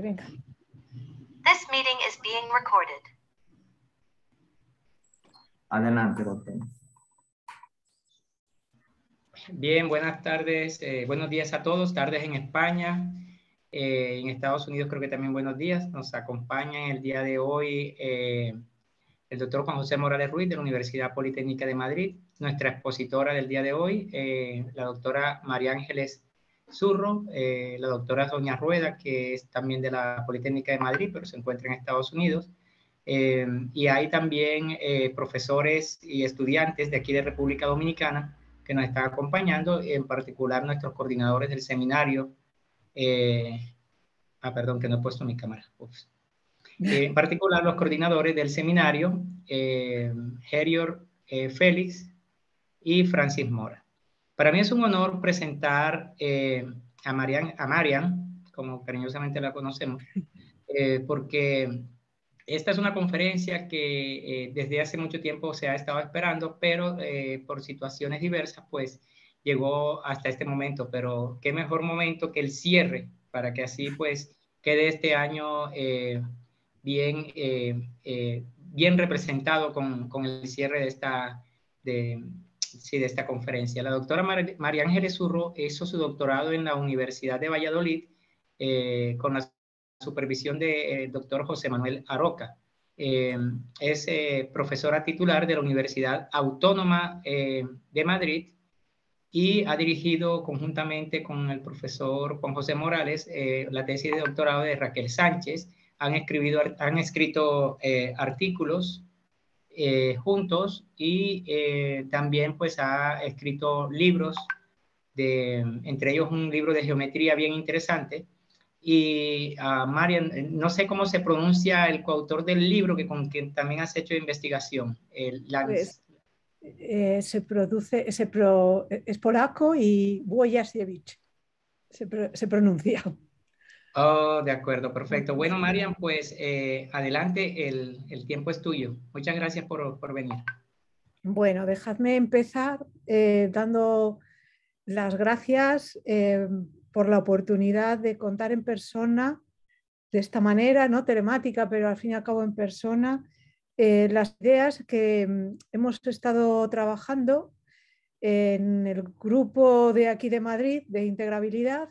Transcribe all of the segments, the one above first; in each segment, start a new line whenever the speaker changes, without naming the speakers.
venga. Bien, buenas tardes, eh, buenos días a todos, tardes en España, eh, en Estados Unidos creo que también buenos días. Nos acompaña en el día de hoy eh, el doctor Juan José Morales Ruiz de la Universidad Politécnica de Madrid, nuestra expositora del día de hoy, la doctora María Ángeles Zurro, eh, la doctora Doña Rueda, que es también de la Politécnica de Madrid, pero se encuentra en Estados Unidos. Eh, y hay también eh, profesores y estudiantes de aquí de República Dominicana que nos están acompañando, en particular nuestros coordinadores del seminario. ah, perdón, que no he puesto mi cámara. en particular los coordinadores del seminario, Herior Félix y Francis Mora. Para mí es un honor presentar eh, a, Marian, a Marian, como cariñosamente la conocemos, eh, porque esta es una conferencia que eh, desde hace mucho tiempo se ha estado esperando, pero por situaciones diversas, pues llegó hasta este momento. Pero qué mejor momento que el cierre, para que así pues quede este año bien, bien representado con, con, el cierre de esta... De, de esta conferencia. La doctora María Ángeles Urro hizo su doctorado en la Universidad de Valladolid eh, con la supervisión del eh, doctor José Manuel Aroca. Eh, es profesora titular de la Universidad Autónoma de Madrid y ha dirigido conjuntamente con el profesor Juan José Morales la tesis de doctorado de Raquel Sánchez. Han, escribido, han escrito artículos eh, juntos y eh, también pues ha escrito libros, de, entre ellos un libro de geometría bien interesante. Y ah, Marian, eh, no sé cómo se pronuncia el coautor del libro que con quien también has hecho investigación. El, pues,
se produce, es polaco y Wojasiewicz se pronuncia.
Oh, de acuerdo, perfecto. Bueno, Marian, pues eh, adelante, el, tiempo es tuyo. Muchas gracias por, venir.
Bueno, dejadme empezar eh, dando las gracias eh, por la oportunidad de contar en persona, de esta manera, no telemática, pero al fin y al cabo en persona, las ideas que mm, hemos estado trabajando en el grupo de aquí de Madrid de integrabilidad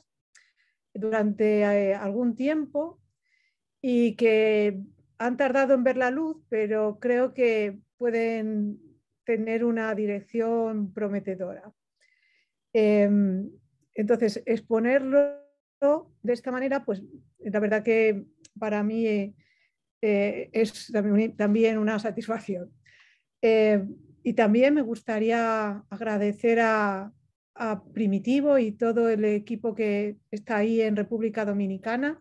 durante eh, algún tiempo y que han tardado en ver la luz, pero creo que pueden tener una dirección prometedora. Em, entonces, exponerlo de esta manera, pues la verdad que para mí eh, es también una satisfacción. Em, y también me gustaría agradecer a, a Primitivo y todo el equipo que está ahí en República Dominicana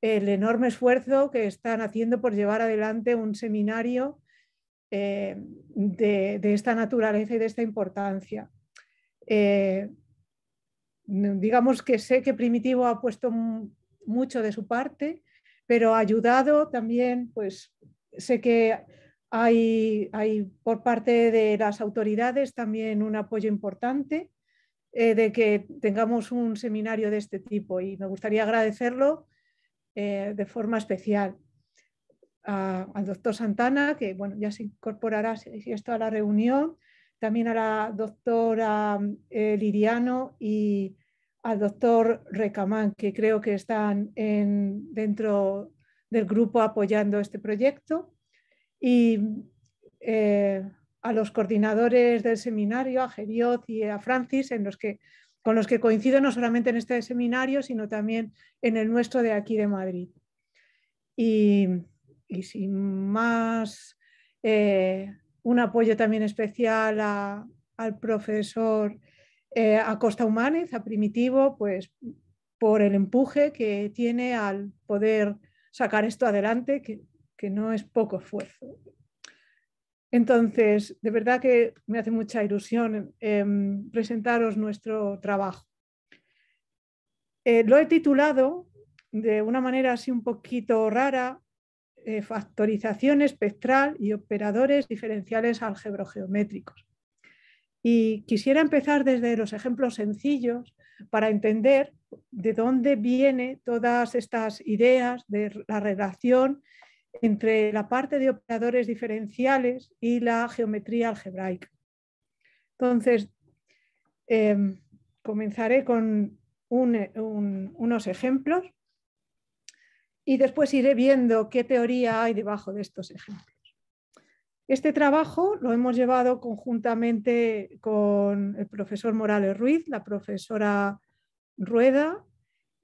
el enorme esfuerzo que están haciendo por llevar adelante un seminario eh, de, esta naturaleza y de esta importancia. Eh, digamos que sé que Primitivo ha puesto mucho de su parte, pero ha ayudado también, pues sé que hay por parte de las autoridades también un apoyo importante eh, de que tengamos un seminario de este tipo y me gustaría agradecerlo eh, de forma especial al doctor Santana, que bueno, ya se incorporará si esto a la reunión, también a la doctora mm, eh, Liriano y al doctor Recamán, que creo que están dentro del grupo apoyando este proyecto. Y mm, a los coordinadores del seminario, a Gerioz y a Francis, en los que, con los que coincido no solamente en este seminario, sino también en el nuestro de aquí de Madrid. Y, sin más, eh, un apoyo también especial al profesor eh, Acosta Humánez, a Primitivo, pues por el empuje que tiene al poder sacar esto adelante, que, que no es poco esfuerzo. Entonces, de verdad que me hace mucha ilusión em, presentaros nuestro trabajo. Eh, lo he titulado de una manera así un poquito rara, eh, factorización espectral y operadores diferenciales álgebro-geométricos. Y quisiera empezar desde los ejemplos sencillos para entender de dónde vienen todas estas ideas de la relación entre la parte de operadores diferenciales y la geometría algebraica. Entonces, em, comenzaré con unos ejemplos y después iré viendo qué teoría hay debajo de estos ejemplos. Este trabajo lo hemos llevado conjuntamente con el profesor Morales Ruiz, la profesora Rueda,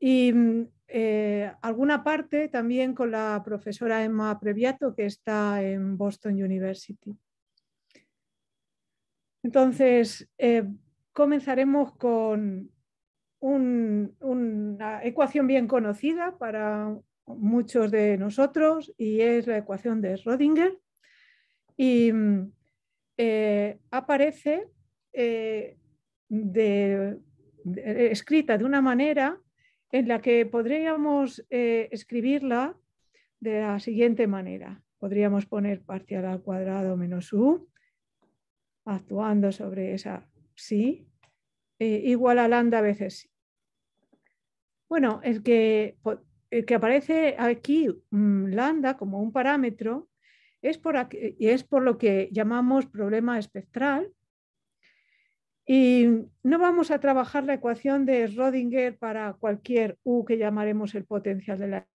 y eh, alguna parte también con la profesora Emma Previato, que está en Boston University. Entonces, eh, comenzaremos con una ecuación bien conocida para muchos de nosotros y es la ecuación de Schrödinger. Y eh, aparece escrita de una manera en la que podríamos eh, escribirla de la siguiente manera. Podríamos poner parcial al cuadrado menos u, actuando sobre esa sí, eh, igual a lambda veces sí. Bueno, el que, aparece aquí mm, lambda como un parámetro es por, es por lo que llamamos problema espectral y no vamos a trabajar la ecuación de Schrödinger para cualquier U que llamaremos el potencial de la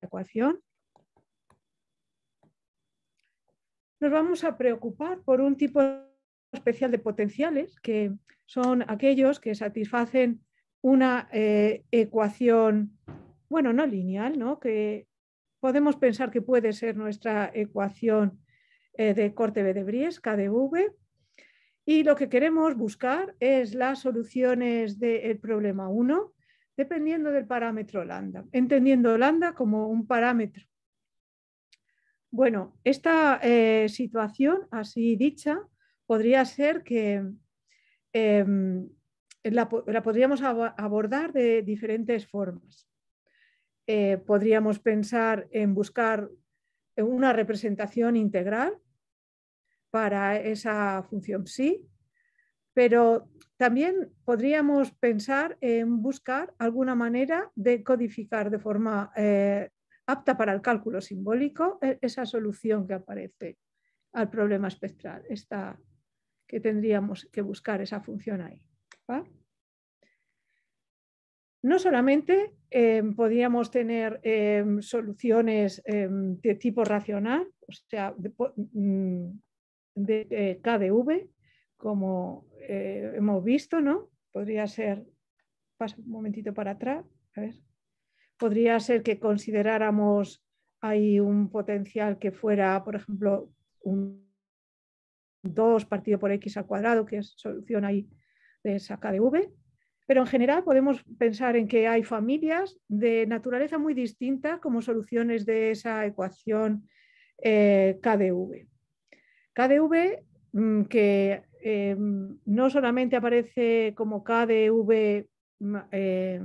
ecuación. Nos vamos a preocupar por un tipo especial de potenciales, que son aquellos que satisfacen una eh, ecuación, bueno, no lineal, ¿no? que podemos pensar que puede ser nuestra ecuación eh, de corte B de Bries, K de V, y lo que queremos buscar es las soluciones del problema 1 dependiendo del parámetro lambda, entendiendo lambda como un parámetro. Bueno, esta eh, situación así dicha podría ser que em, la, podríamos abordar de diferentes formas. Eh, podríamos pensar en buscar una representación integral para esa función sí, pero también podríamos pensar en buscar alguna manera de codificar de forma eh, apta para el cálculo simbólico e-, esa solución que aparece al problema espectral, esta, que tendríamos que buscar esa función ahí. No solamente em, podríamos tener em, soluciones em, de tipo racional, o sea, mm, de eh, KDV, como eh, hemos visto, ¿no? Podría ser, pasa un momentito para atrás, a ver. Podría ser que consideráramos hay un potencial que fuera, por ejemplo, un 2 partido por x al cuadrado, que es solución ahí de esa KDV. Pero en general podemos pensar en que hay familias de naturaleza muy distinta como soluciones de esa ecuación eh, KDV. KDV mm, que em, no solamente aparece como KDV mm, em,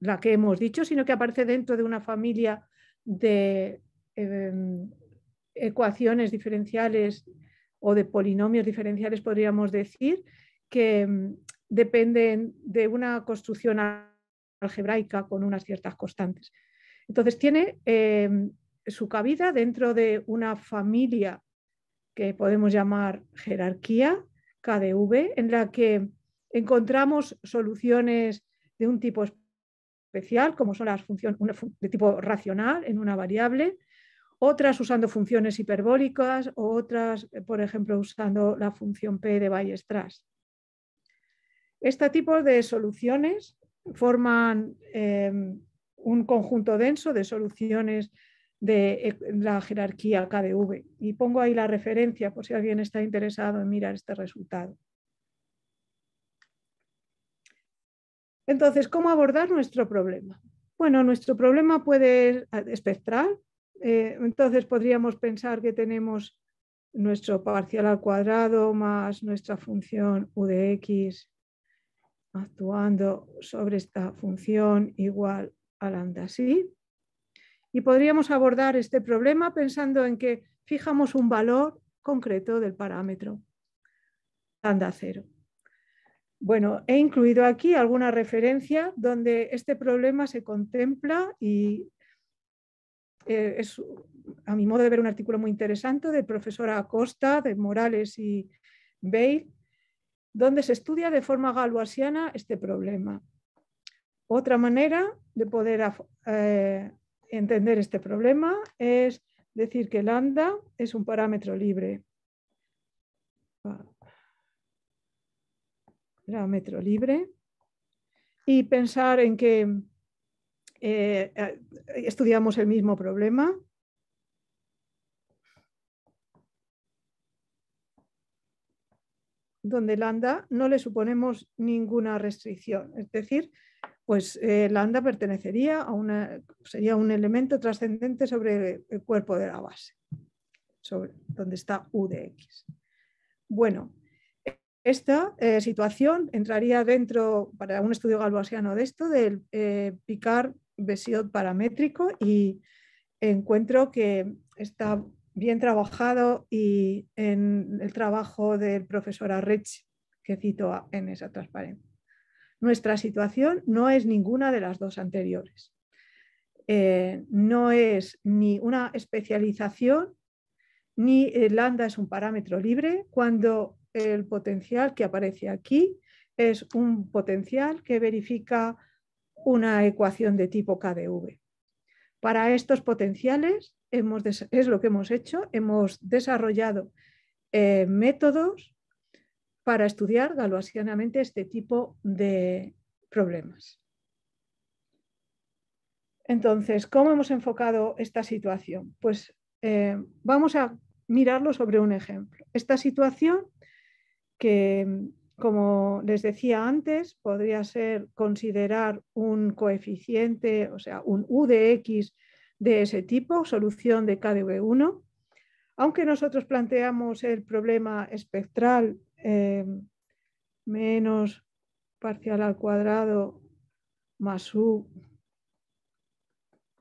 la que hemos dicho, sino que aparece dentro de una familia de em, ecuaciones diferenciales o de polinomios diferenciales, podríamos decir, que dependen de una construcción algebraica con unas ciertas constantes. Entonces, tiene su cabida dentro de una familia que podemos llamar jerarquía, KDV, en la que encontramos soluciones de un tipo especial, como son las funciones de tipo racional en una variable, otras usando funciones hiperbólicas o otras, por ejemplo, usando la función P de bayes tras Este tipo de soluciones forman eh, un conjunto denso de soluciones de eh, la jerarquía KDV. Y pongo ahí la referencia por si alguien está interesado en mirar este resultado. Entonces, ¿cómo abordar nuestro problema? Bueno, nuestro problema puede ser ah, espectral. Eh, entonces podríamos pensar que tenemos nuestro parcial al cuadrado más nuestra función u de x actuando sobre esta función igual a lambda sí. Y podríamos abordar este problema pensando en que fijamos un valor concreto del parámetro lambda cero. Bueno, he incluido aquí alguna referencia donde este problema se contempla y eh, es, a mi modo de ver, un artículo muy interesante de profesora Acosta, de Morales y Bale, donde se estudia de forma galoasiana este problema. Otra manera de poder eh, entender este problema es decir que lambda es un parámetro libre. Parámetro libre. Y pensar en que eh, estudiamos el mismo problema. donde lambda no le suponemos ninguna restricción. Es decir, pues eh, la onda pertenecería a una, sería un elemento trascendente sobre el cuerpo de la base, sobre donde está U de X. Bueno, esta eh, situación entraría dentro, para un estudio galvasiano de esto, del eh, picar Picard-Besiot paramétrico y encuentro que está bien trabajado y en el trabajo del profesor Arrech que cito en esa transparencia. Nuestra situación no es ninguna de las dos anteriores. Eh, no es ni una especialización, ni el lambda es un parámetro libre, cuando el potencial que aparece aquí es un potencial que verifica una ecuación de tipo KDV. Para estos potenciales es lo que hemos hecho, hemos desarrollado eh, métodos para estudiar galoasianamente este tipo de problemas. Entonces, ¿cómo hemos enfocado esta situación? Pues eh, vamos a mirarlo sobre un ejemplo. Esta situación que, como les decía antes, podría ser considerar un coeficiente, o sea, un U de X de ese tipo, solución de KDV1. Aunque nosotros planteamos el problema espectral Em, menos parcial al cuadrado más u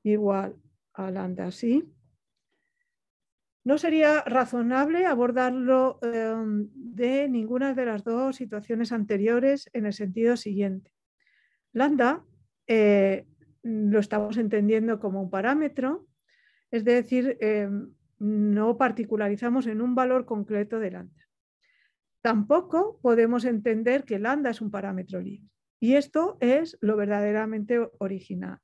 igual a lambda sí. No sería razonable abordarlo em, de ninguna de las dos situaciones anteriores en el sentido siguiente. Lambda eh, lo estamos entendiendo como un parámetro, es decir, em, no particularizamos en un valor concreto de lambda. Tampoco podemos entender que lambda es un parámetro libre. Y esto es lo verdaderamente original.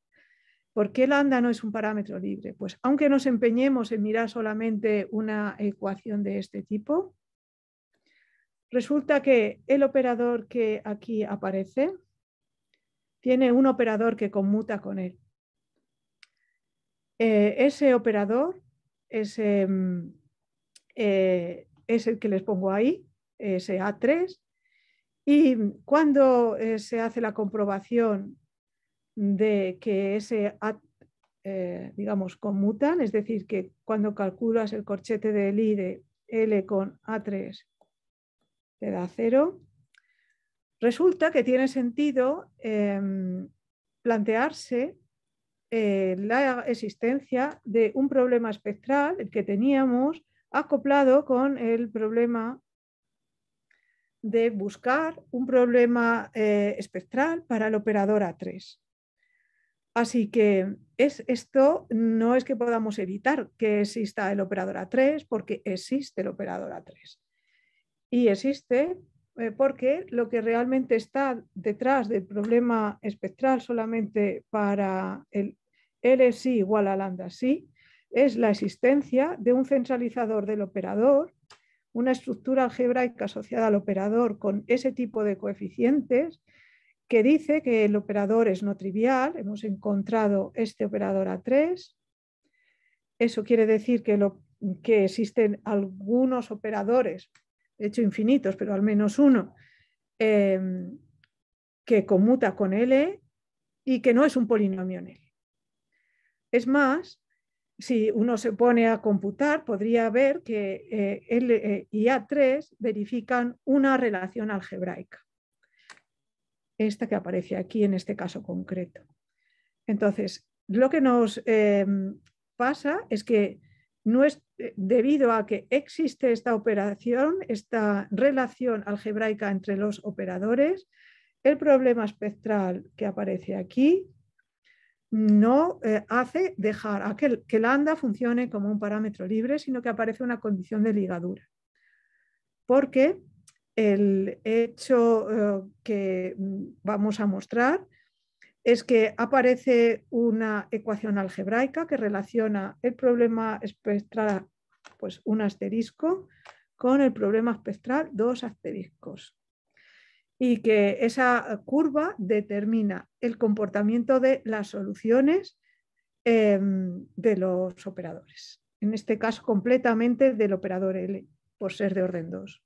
¿Por qué lambda no es un parámetro libre? Pues aunque nos empeñemos en mirar solamente una ecuación de este tipo, resulta que el operador que aquí aparece tiene un operador que conmuta con él. Eh, ese operador em, eh, es el que les pongo ahí, SA3 y cuando eh, se hace la comprobación de que ese eh, digamos, conmutan, es decir, que cuando calculas el corchete de L de L con A3 te da cero, resulta que tiene sentido em, plantearse eh, la existencia de un problema espectral, el que teníamos, acoplado con el problema de buscar un problema eh, espectral para el operador A3. Así que es, esto no es que podamos evitar que exista el operador A3, porque existe el operador A3. Y existe eh, porque lo que realmente está detrás del problema espectral solamente para el LSI igual a lambda sí es la existencia de un centralizador del operador una estructura algebraica asociada al operador con ese tipo de coeficientes que dice que el operador es no trivial. Hemos encontrado este operador A3. Eso quiere decir que, que existen algunos operadores, de hecho infinitos, pero al menos uno, em, que conmuta con L y que no es un polinomio en L. Es más, si uno se pone a computar, podría ver que eh, L e y A3 verifican una relación algebraica. Esta que aparece aquí en este caso concreto. Entonces, lo que nos eh, pasa es que no es, eh, debido a que existe esta operación, esta relación algebraica entre los operadores, el problema espectral que aparece aquí no eh, hace dejar que, la lambda funcione como un parámetro libre, sino que aparece una condición de ligadura. Porque el hecho eh, que vamos a mostrar es que aparece una ecuación algebraica que relaciona el problema espectral, pues un asterisco, con el problema espectral dos asteriscos y que esa curva determina el comportamiento de las soluciones em, de los operadores. En este caso, completamente del operador L, por ser de orden 2.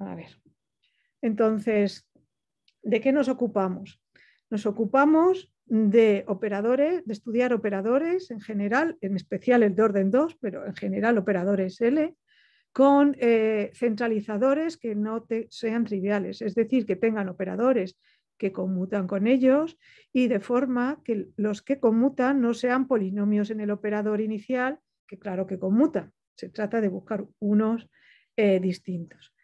A ver. Entonces, ¿de qué nos ocupamos? Nos ocupamos de operadores, de estudiar operadores en general, en especial el de orden 2, pero en general operadores L, con eh, centralizadores que no sean triviales, es decir, que tengan operadores que conmutan con ellos y de forma que los que conmutan no sean polinomios en el operador inicial, que claro que conmutan, se trata de buscar unos eh, distintos.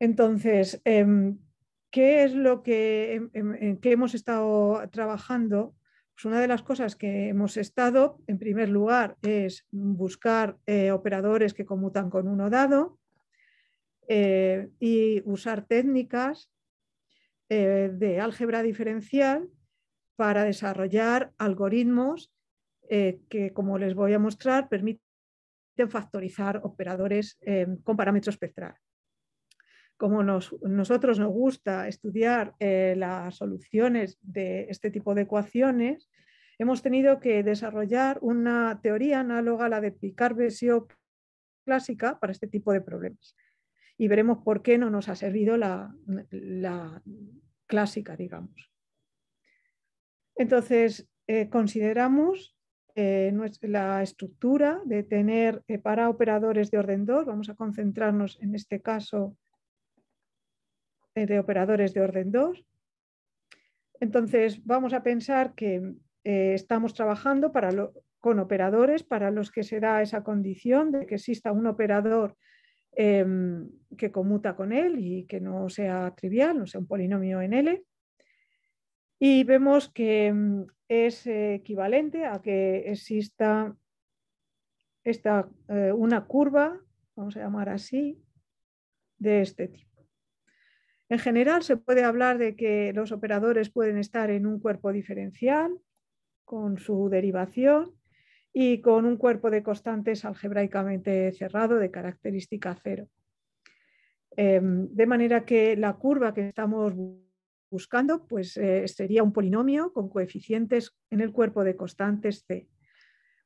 Entonces, em, ¿qué es lo que, em, em, que hemos estado trabajando pues una de las cosas que hemos estado, en primer lugar, es buscar eh, operadores que conmutan con uno dado eh, y usar técnicas eh, de álgebra diferencial para desarrollar algoritmos que, como les voy a mostrar, permiten factorizar operadores con parámetro espectral como nosotros nos gusta estudiar eh, las soluciones de este tipo de ecuaciones, hemos tenido que desarrollar una teoría análoga a la de picard Besio clásica para este tipo de problemas. Y veremos por qué no nos ha servido la, clásica, digamos. Entonces, eh, consideramos eh, la estructura de tener para operadores de orden 2, vamos a concentrarnos en este caso eh, de operadores de orden 2. Entonces, vamos a pensar que eh, estamos trabajando con operadores para los que se da esa condición de que exista un operador em, que comuta con él y que no sea trivial, no sea un polinomio en L. Y vemos que em, es equivalente a que exista esta, eh, una curva, vamos a llamar así, de este tipo. En general, se puede hablar de que los operadores pueden estar en un cuerpo diferencial con su derivación y con un cuerpo de constantes algebraicamente cerrado de característica cero. Em, de manera que la curva que estamos buscando pues, eh, sería un polinomio con coeficientes en el cuerpo de constantes C.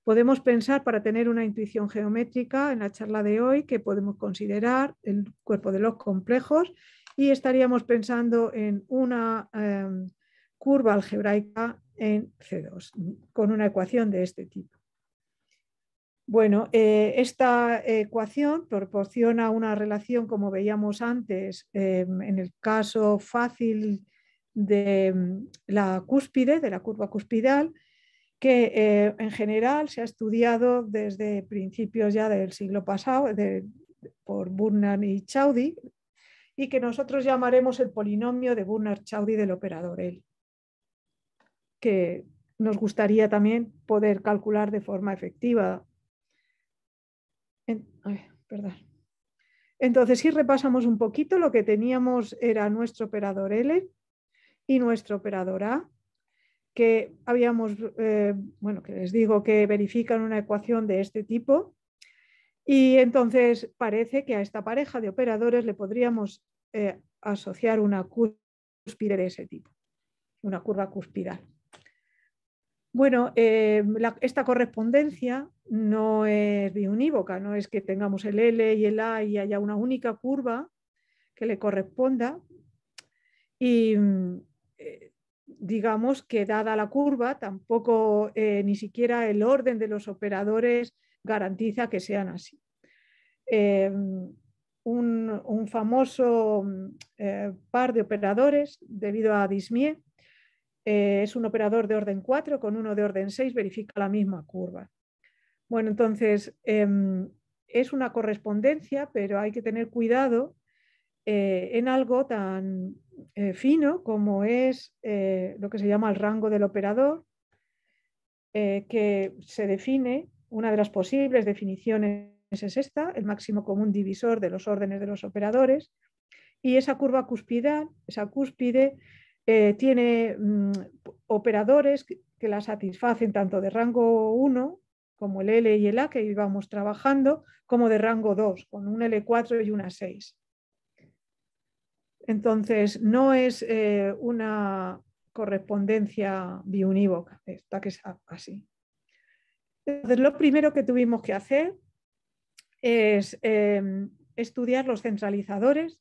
Podemos pensar, para tener una intuición geométrica en la charla de hoy, que podemos considerar el cuerpo de los complejos y estaríamos pensando en una em, curva algebraica en C2 con una ecuación de este tipo. Bueno, eh, esta ecuación proporciona una relación, como veíamos antes, em, en el caso fácil de em, la cúspide, de la curva cuspidal, que eh, en general se ha estudiado desde principios ya del siglo pasado por Burnham y Chaudi, y que nosotros llamaremos el polinomio de bunner chaudi del operador L, que nos gustaría también poder calcular de forma efectiva. Entonces, si repasamos un poquito, lo que teníamos era nuestro operador L y nuestro operador A, que habíamos, eh, bueno, que les digo que verifican una ecuación de este tipo y entonces parece que a esta pareja de operadores le podríamos eh, asociar una cúspide de ese tipo, una curva cuspidal. Bueno, eh, esta correspondencia no es unívoca, no es que tengamos el L y el A y haya una única curva que le corresponda. Y eh, digamos que dada la curva, tampoco ni siquiera el orden de los operadores garantiza que sean así. Em, un, famoso eh, par de operadores debido a Dismier eh, es un operador de orden 4 con uno de orden 6, verifica la misma curva. Bueno, entonces em, es una correspondencia, pero hay que tener cuidado eh, en algo tan fino como es lo que se llama el rango del operador, que se define una de las posibles definiciones es esta, el máximo común divisor de los órdenes de los operadores, y esa curva cuspidal, esa cúspide, eh, tiene mm, operadores que, la satisfacen tanto de rango 1, como el L y el A que íbamos trabajando, como de rango 2, con un L4 y una 6. Entonces, no es eh, una correspondencia biunívoca, está que es así. Entonces, lo primero que tuvimos que hacer es em, estudiar los centralizadores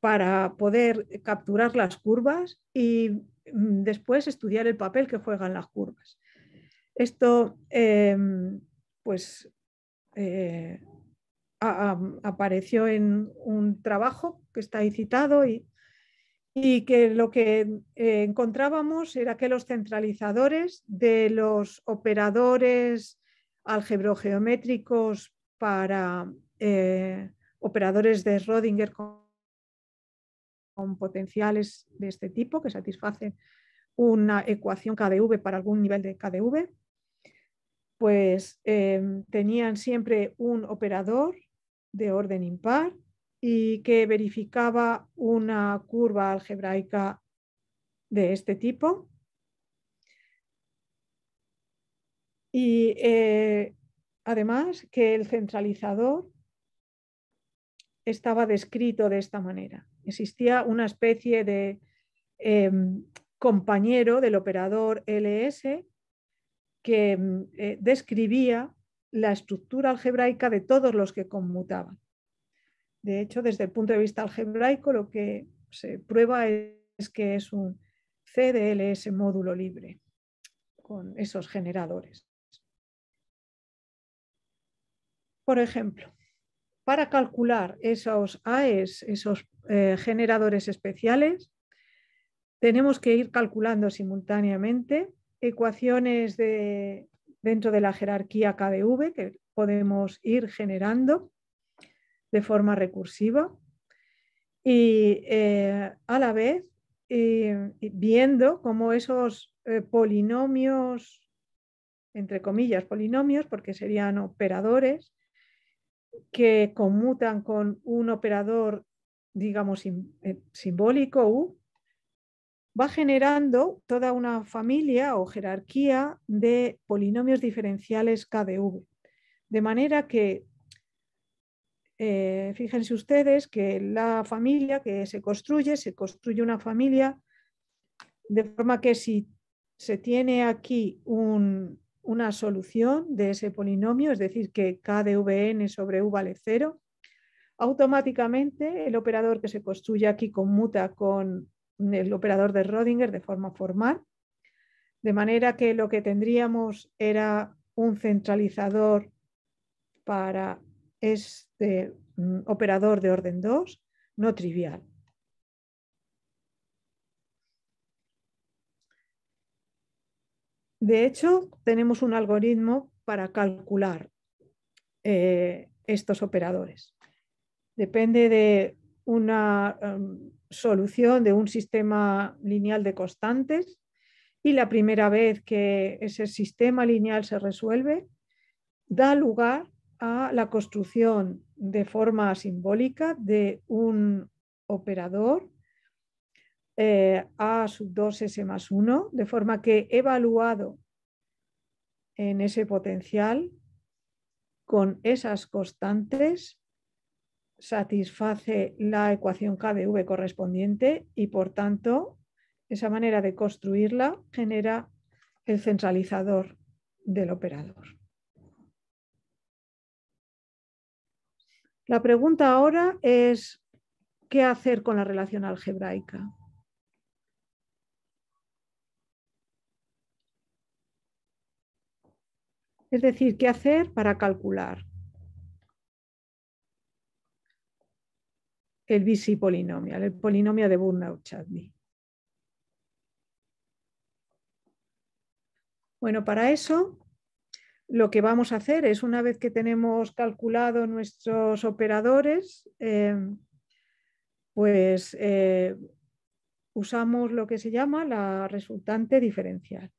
para poder capturar las curvas y mm, después estudiar el papel que juegan las curvas. Esto, em, pues, eh, apareció en un trabajo que está ahí citado y y que lo que eh, encontrábamos era que los centralizadores de los operadores geométricos para eh, operadores de Schrödinger con, potenciales de este tipo que satisfacen una ecuación KDV para algún nivel de KDV, pues em, tenían siempre un operador de orden impar y que verificaba una curva algebraica de este tipo. Y eh, además que el centralizador estaba descrito de esta manera. Existía una especie de em, compañero del operador LS que em, eh, describía la estructura algebraica de todos los que conmutaban. De hecho, desde el punto de vista algebraico, lo que se prueba es que es un CDLS módulo libre con esos generadores. Por ejemplo, para calcular esos AES, esos eh, generadores especiales, tenemos que ir calculando simultáneamente ecuaciones de, dentro de la jerarquía KDV que podemos ir generando de forma recursiva y eh, a la vez viendo cómo esos eh, polinomios, entre comillas polinomios, porque serían operadores, que conmutan con un operador, digamos, eh, simbólico U, va generando toda una familia o jerarquía de polinomios diferenciales V, De manera que eh, fíjense ustedes que la familia que se construye, se construye una familia de forma que si se tiene aquí una solución de ese polinomio, es decir, que de Vn sobre U vale cero, automáticamente el operador que se construye aquí conmuta con el operador de Rödinger de forma formal, de manera que lo que tendríamos era un centralizador para es este, mm, operador de orden 2 no trivial. De hecho, tenemos un algoritmo para calcular eh, estos operadores. Depende de una em, solución de un sistema lineal de constantes y la primera vez que ese sistema lineal se resuelve, da lugar a la construcción de forma simbólica de un operador eh, A sub 2S más 1, de forma que evaluado en ese potencial con esas constantes satisface la ecuación Kdv correspondiente y por tanto esa manera de construirla genera el centralizador del operador. La pregunta ahora es, ¿qué hacer con la relación algebraica? Es decir, ¿qué hacer para calcular el BC polinomial, el polinomio de Burnout-Chadney? Bueno, para eso lo que vamos a hacer es, una vez que tenemos calculado nuestros operadores, eh, pues eh, usamos lo que se llama la resultante diferencial.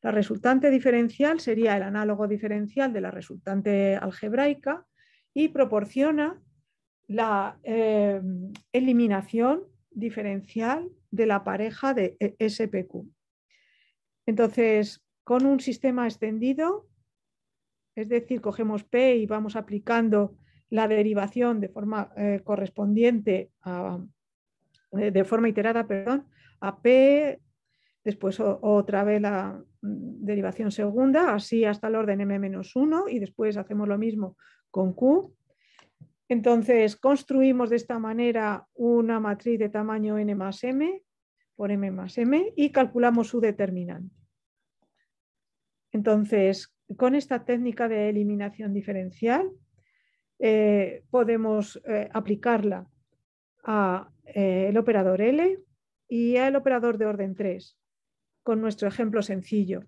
La resultante diferencial sería el análogo diferencial de la resultante algebraica y proporciona la eh, eliminación diferencial de la pareja de e SPQ. Entonces, con un sistema extendido es decir, cogemos P y vamos aplicando la derivación de forma eh, correspondiente, eh, de forma iterada, perdón, a P, después otra vez la mm, derivación segunda, así hasta el orden M-1 y después hacemos lo mismo con Q. Entonces, construimos de esta manera una matriz de tamaño n más m por m más m y calculamos su determinante. Entonces, con esta técnica de eliminación diferencial eh, podemos eh, aplicarla al eh, operador L y al operador de orden 3, con nuestro ejemplo sencillo.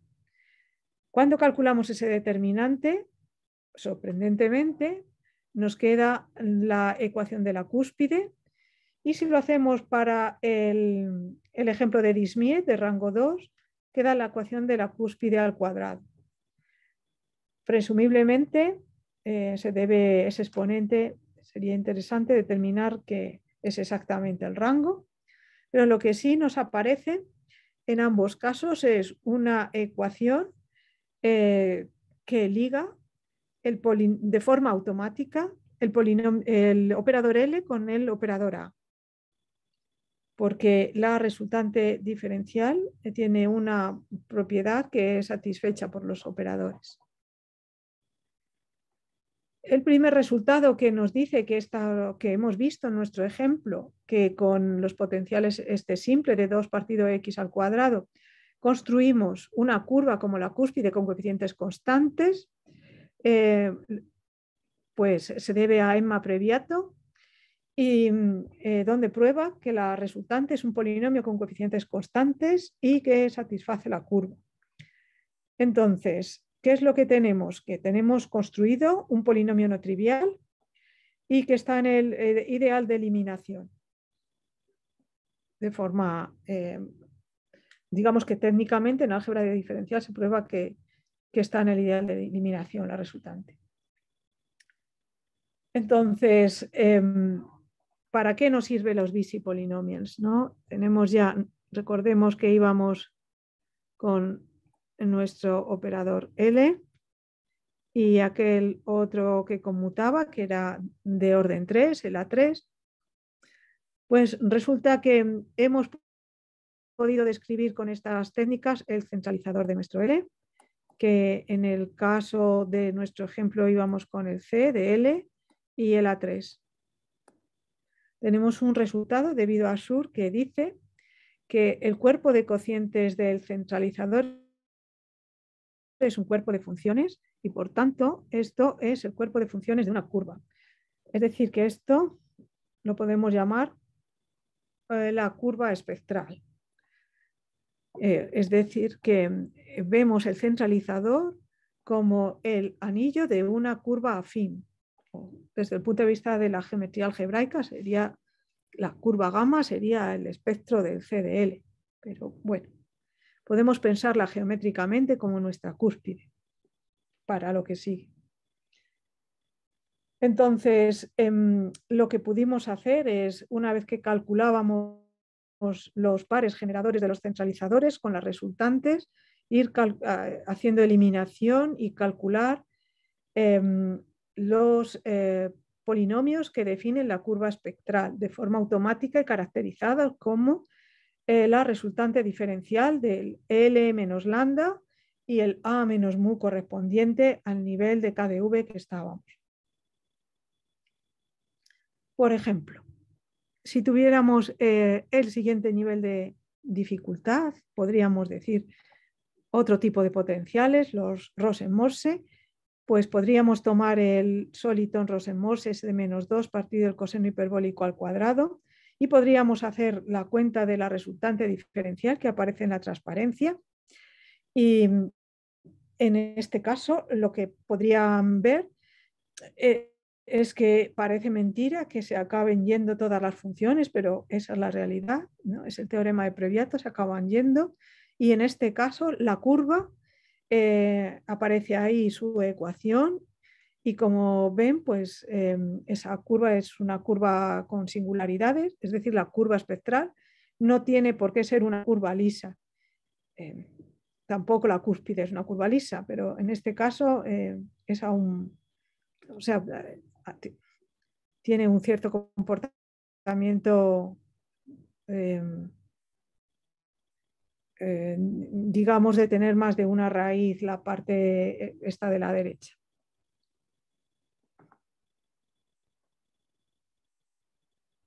Cuando calculamos ese determinante, sorprendentemente, nos queda la ecuación de la cúspide y si lo hacemos para el, ejemplo de Dismier de rango 2, queda la ecuación de la cúspide al cuadrado. Presumiblemente eh, se debe, ese exponente sería interesante determinar qué es exactamente el rango, pero lo que sí nos aparece en ambos casos es una ecuación eh, que liga el de forma automática el operador L con el operador A, porque la resultante diferencial tiene una propiedad que es satisfecha por los operadores. El primer resultado que nos dice que, que hemos visto en nuestro ejemplo, que con los potenciales este simple de 2 partido x al cuadrado, construimos una curva como la cúspide con coeficientes constantes, eh, pues se debe a Emma Previato, y eh, donde prueba que la resultante es un polinomio con coeficientes constantes y que satisface la curva. Entonces, ¿Qué es lo que tenemos? Que tenemos construido un polinomio no trivial y que está en el eh, ideal de eliminación. De forma, eh, digamos que técnicamente en álgebra de diferencial se prueba que, que está en el ideal de eliminación la resultante. Entonces, em, ¿para qué nos sirven los bisipolinomios ¿no? Tenemos ya, recordemos que íbamos con nuestro operador L y aquel otro que conmutaba, que era de orden 3, el A3, pues resulta que hemos podido describir con estas técnicas el centralizador de nuestro L, que en el caso de nuestro ejemplo íbamos con el C de L y el A3. Tenemos un resultado debido a SUR que dice que el cuerpo de cocientes del centralizador este es un cuerpo de funciones y por tanto esto es el cuerpo de funciones de una curva. Es decir, que esto lo podemos llamar eh, la curva espectral. Eh, es decir, que eh, vemos el centralizador como el anillo de una curva afín. Desde el punto de vista de la geometría algebraica, sería la curva gamma, sería el espectro del CDL. Pero bueno, Podemos pensarla geométricamente como nuestra cúspide para lo que sigue. Entonces, em, lo que pudimos hacer es, una vez que calculábamos los pares generadores de los centralizadores con las resultantes, ir haciendo eliminación y calcular em, los eh, polinomios que definen la curva espectral de forma automática y caracterizada como eh, la resultante diferencial del L menos lambda y el A menos mu correspondiente al nivel de KDV que estábamos. Por ejemplo, si tuviéramos eh, el siguiente nivel de dificultad, podríamos decir otro tipo de potenciales, los Rosen-Morse, pues podríamos tomar el solitón Rosen-Morse S de menos 2 partido del coseno hiperbólico al cuadrado, y podríamos hacer la cuenta de la resultante diferencial que aparece en la transparencia. Y en este caso lo que podrían ver eh, es que parece mentira que se acaben yendo todas las funciones, pero esa es la realidad, ¿no? es el teorema de Previato, se acaban yendo. Y en este caso la curva eh, aparece ahí su ecuación y como ven, pues em, esa curva es una curva con singularidades, es decir, la curva espectral no tiene por qué ser una curva lisa. Em, tampoco la cúspide es una curva lisa, pero en este caso eh, es aún, o sea, eh, tiene un cierto comportamiento, em, eh, digamos, de tener más de una raíz la parte esta de la derecha.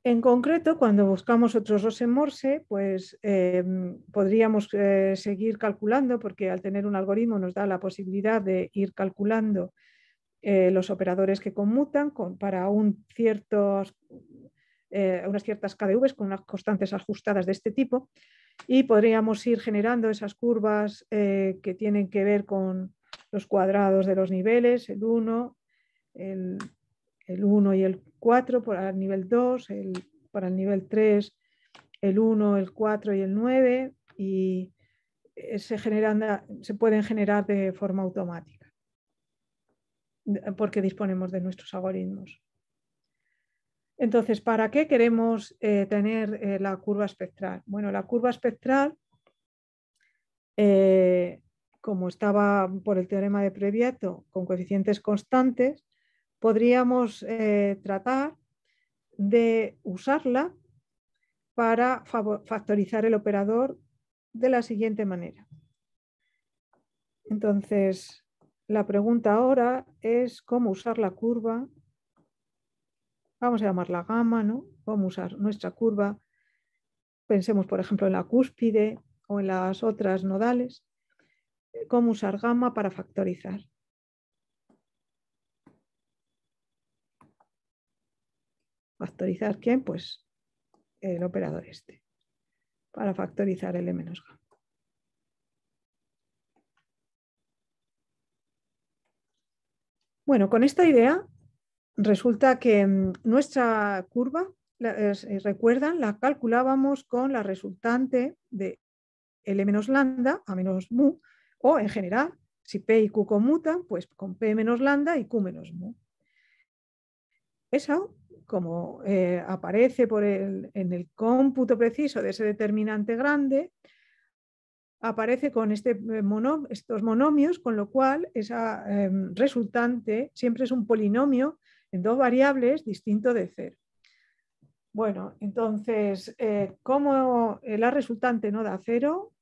En concreto, cuando buscamos otros dos en Morse, pues em, podríamos eh, seguir calculando, porque al tener un algoritmo nos da la posibilidad de ir calculando eh, los operadores que conmutan para eh, unas ciertas KDVs con unas constantes ajustadas de este tipo, y podríamos ir generando esas curvas que tienen que ver con los cuadrados de los niveles, el 1, el, el 1 y el 4 para el nivel 2, el, para el nivel 3, el 1, el 4 y el 9 y eh, se, generan, se pueden generar de forma automática porque disponemos de nuestros algoritmos. Entonces, ¿para qué queremos eh, tener eh, la curva espectral? Bueno, la curva espectral, como estaba por el teorema de Previato, con coeficientes constantes, podríamos eh, tratar de usarla para factorizar el operador de la siguiente manera. Entonces, la pregunta ahora es cómo usar la curva, vamos a llamarla gamma, ¿no? Vamos a usar nuestra curva, pensemos por ejemplo en la cúspide o en las otras nodales, eh, cómo usar gamma para factorizar. ¿Factorizar quién? Pues el operador este, para factorizar L menos g Bueno, con esta idea resulta que nuestra curva, eh, recuerdan, la calculábamos con la resultante de L menos lambda a menos mu, o en general, si P y Q conmutan, pues con P menos lambda y Q menos mu. Eso como eh, aparece en el cómputo preciso de ese determinante grande, aparece con este eh, estos monomios, con lo cual esa em, resultante siempre es un polinomio en dos variables distinto de cero. Bueno, entonces, eh, como la resultante no da cero,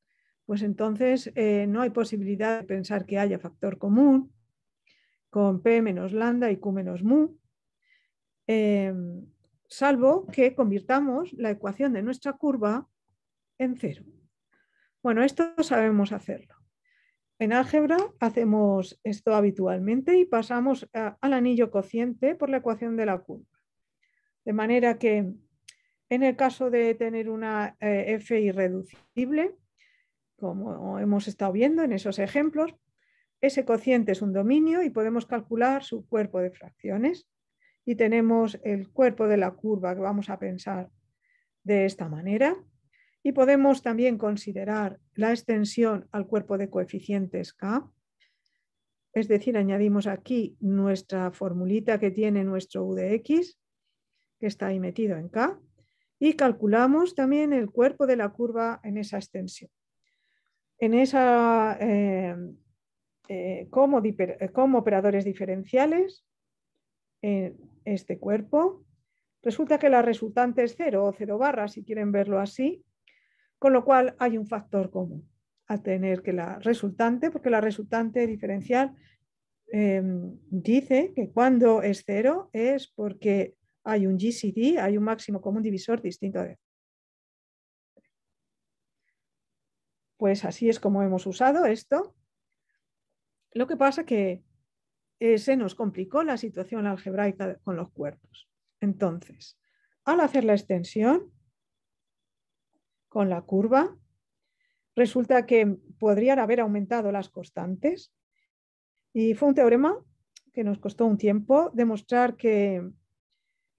pues entonces no hay posibilidad de pensar que haya factor común con P menos lambda y Q menos mu. Em, salvo que convirtamos la ecuación de nuestra curva en cero. Bueno, esto sabemos hacerlo. En álgebra hacemos esto habitualmente y pasamos al anillo cociente por la ecuación de la curva. De manera que en el caso de tener una eh, f irreducible, como hemos estado viendo en esos ejemplos, ese cociente es un dominio y podemos calcular su cuerpo de fracciones y tenemos el cuerpo de la curva que vamos a pensar de esta manera. Y podemos también considerar la extensión al cuerpo de coeficientes K. Es decir, añadimos aquí nuestra formulita que tiene nuestro U de X, que está ahí metido en K, y calculamos también el cuerpo de la curva en esa extensión. En esa, eh, eh, como, como, operadores diferenciales, eh, este cuerpo. Resulta que la resultante es cero o cero barra, si quieren verlo así, con lo cual hay un factor común al tener que la resultante, porque la resultante diferencial em, dice que cuando es cero es porque hay un GCD, hay un máximo común divisor distinto de pues así es como hemos usado esto. Lo que pasa que eh, se nos complicó la situación algebraica con los cuerpos. Entonces, al hacer la extensión con la curva, resulta que podrían haber aumentado las constantes. Y fue un teorema que nos costó un tiempo demostrar que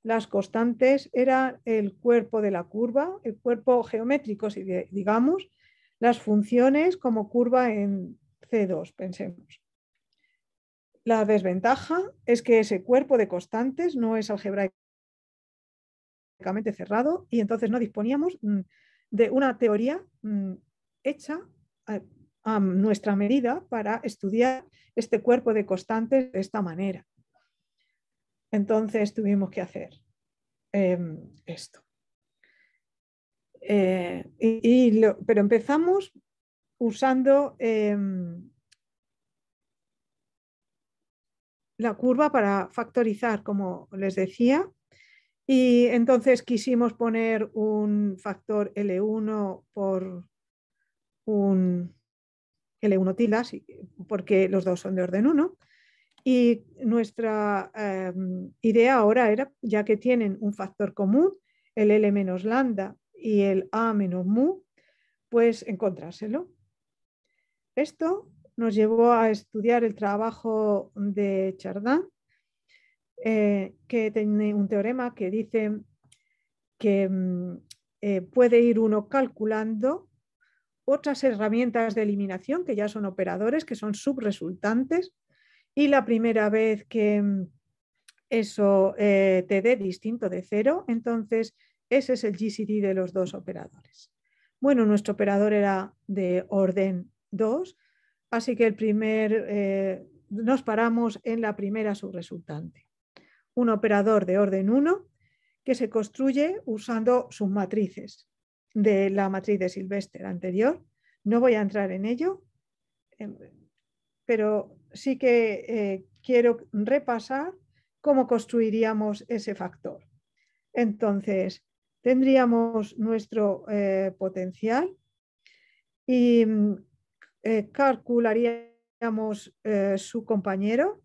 las constantes eran el cuerpo de la curva, el cuerpo geométrico, si digamos, las funciones como curva en C2, pensemos. La desventaja es que ese cuerpo de constantes no es algebraicamente cerrado y entonces no disponíamos mm, de una teoría mm, hecha a nuestra medida para estudiar este cuerpo de constantes de esta manera. Entonces tuvimos que hacer em, esto. Eh, y, pero empezamos usando em, la curva para factorizar, como les decía, y entonces quisimos poner un factor L1 por un L1 tilas porque los dos son de orden 1. Y nuestra em, idea ahora era, ya que tienen un factor común, el L menos lambda y el A menos mu, pues encontrárselo. Esto nos llevó a estudiar el trabajo de Chardin, eh, que tiene un teorema que dice que mm, eh, puede ir uno calculando otras herramientas de eliminación que ya son operadores, que son subresultantes, y la primera vez que mm, eso eh, te dé distinto de cero, entonces ese es el GCD de los dos operadores. Bueno, nuestro operador era de orden 2 Así que el primer, eh, nos paramos en la primera subresultante. Un operador de orden 1 que se construye usando sus matrices de la matriz de Sylvester anterior. No voy a entrar en ello, em, pero sí que eh, quiero repasar cómo construiríamos ese factor. Entonces, tendríamos nuestro eh, potencial y mm, eh, calcularíamos eh, su compañero,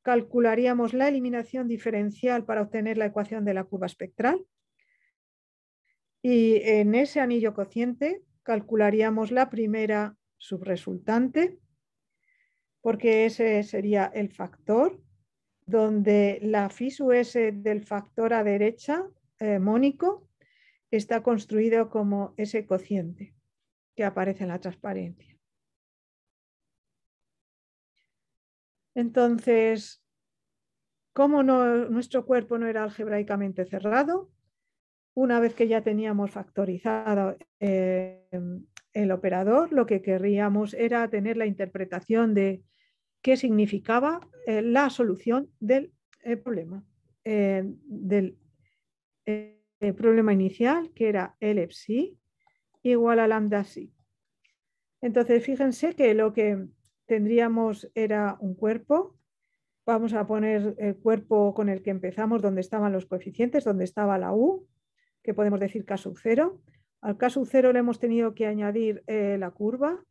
calcularíamos la eliminación diferencial para obtener la ecuación de la curva espectral y en ese anillo cociente calcularíamos la primera subresultante porque ese sería el factor donde la FISU S del factor a derecha eh, mónico está construido como ese cociente que aparece en la transparencia. Entonces, como no, nuestro cuerpo no era algebraicamente cerrado, una vez que ya teníamos factorizado eh, el operador, lo que querríamos era tener la interpretación de qué significaba eh, la solución del eh, problema, del el eh, problema inicial, que era L igual a lambda psi. Entonces, fíjense que lo que tendríamos era un cuerpo. Vamos a poner el cuerpo con el que empezamos, donde estaban los coeficientes, donde estaba la U, que podemos decir K sub 0. Al K sub 0 le hemos tenido que añadir eh, la curva,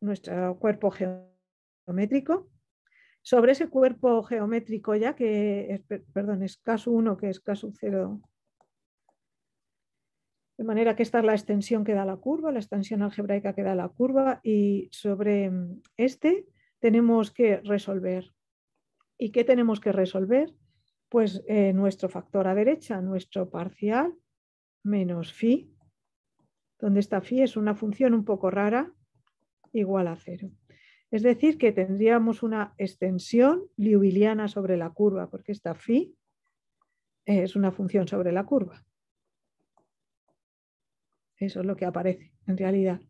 nuestro cuerpo geométrico sobre ese cuerpo geométrico ya que, es, perdón, es caso 1 que es caso 0. De manera que esta es la extensión que da la curva, la extensión algebraica que da la curva y sobre mm, este tenemos que resolver. ¿Y qué tenemos que resolver? Pues eh, nuestro factor a derecha, nuestro parcial menos phi, donde esta phi es una función un poco rara, igual a cero. Es decir, que tendríamos una extensión liubiliana sobre la curva, porque esta phi es una función sobre la curva. Eso es lo que aparece en realidad.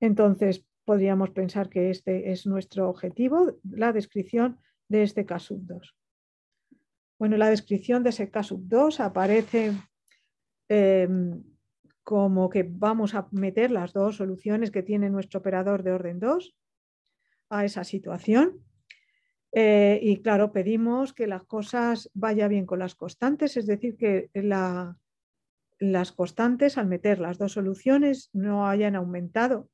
Entonces, podríamos pensar que este es nuestro objetivo, la descripción de este K sub 2. Bueno, la descripción de ese K sub 2 aparece em, como que vamos a meter las dos soluciones que tiene nuestro operador de orden 2 esa situación. Eh, y claro, pedimos que las cosas vaya bien con las constantes, es decir, que las constantes al meter las dos soluciones no hayan aumentado.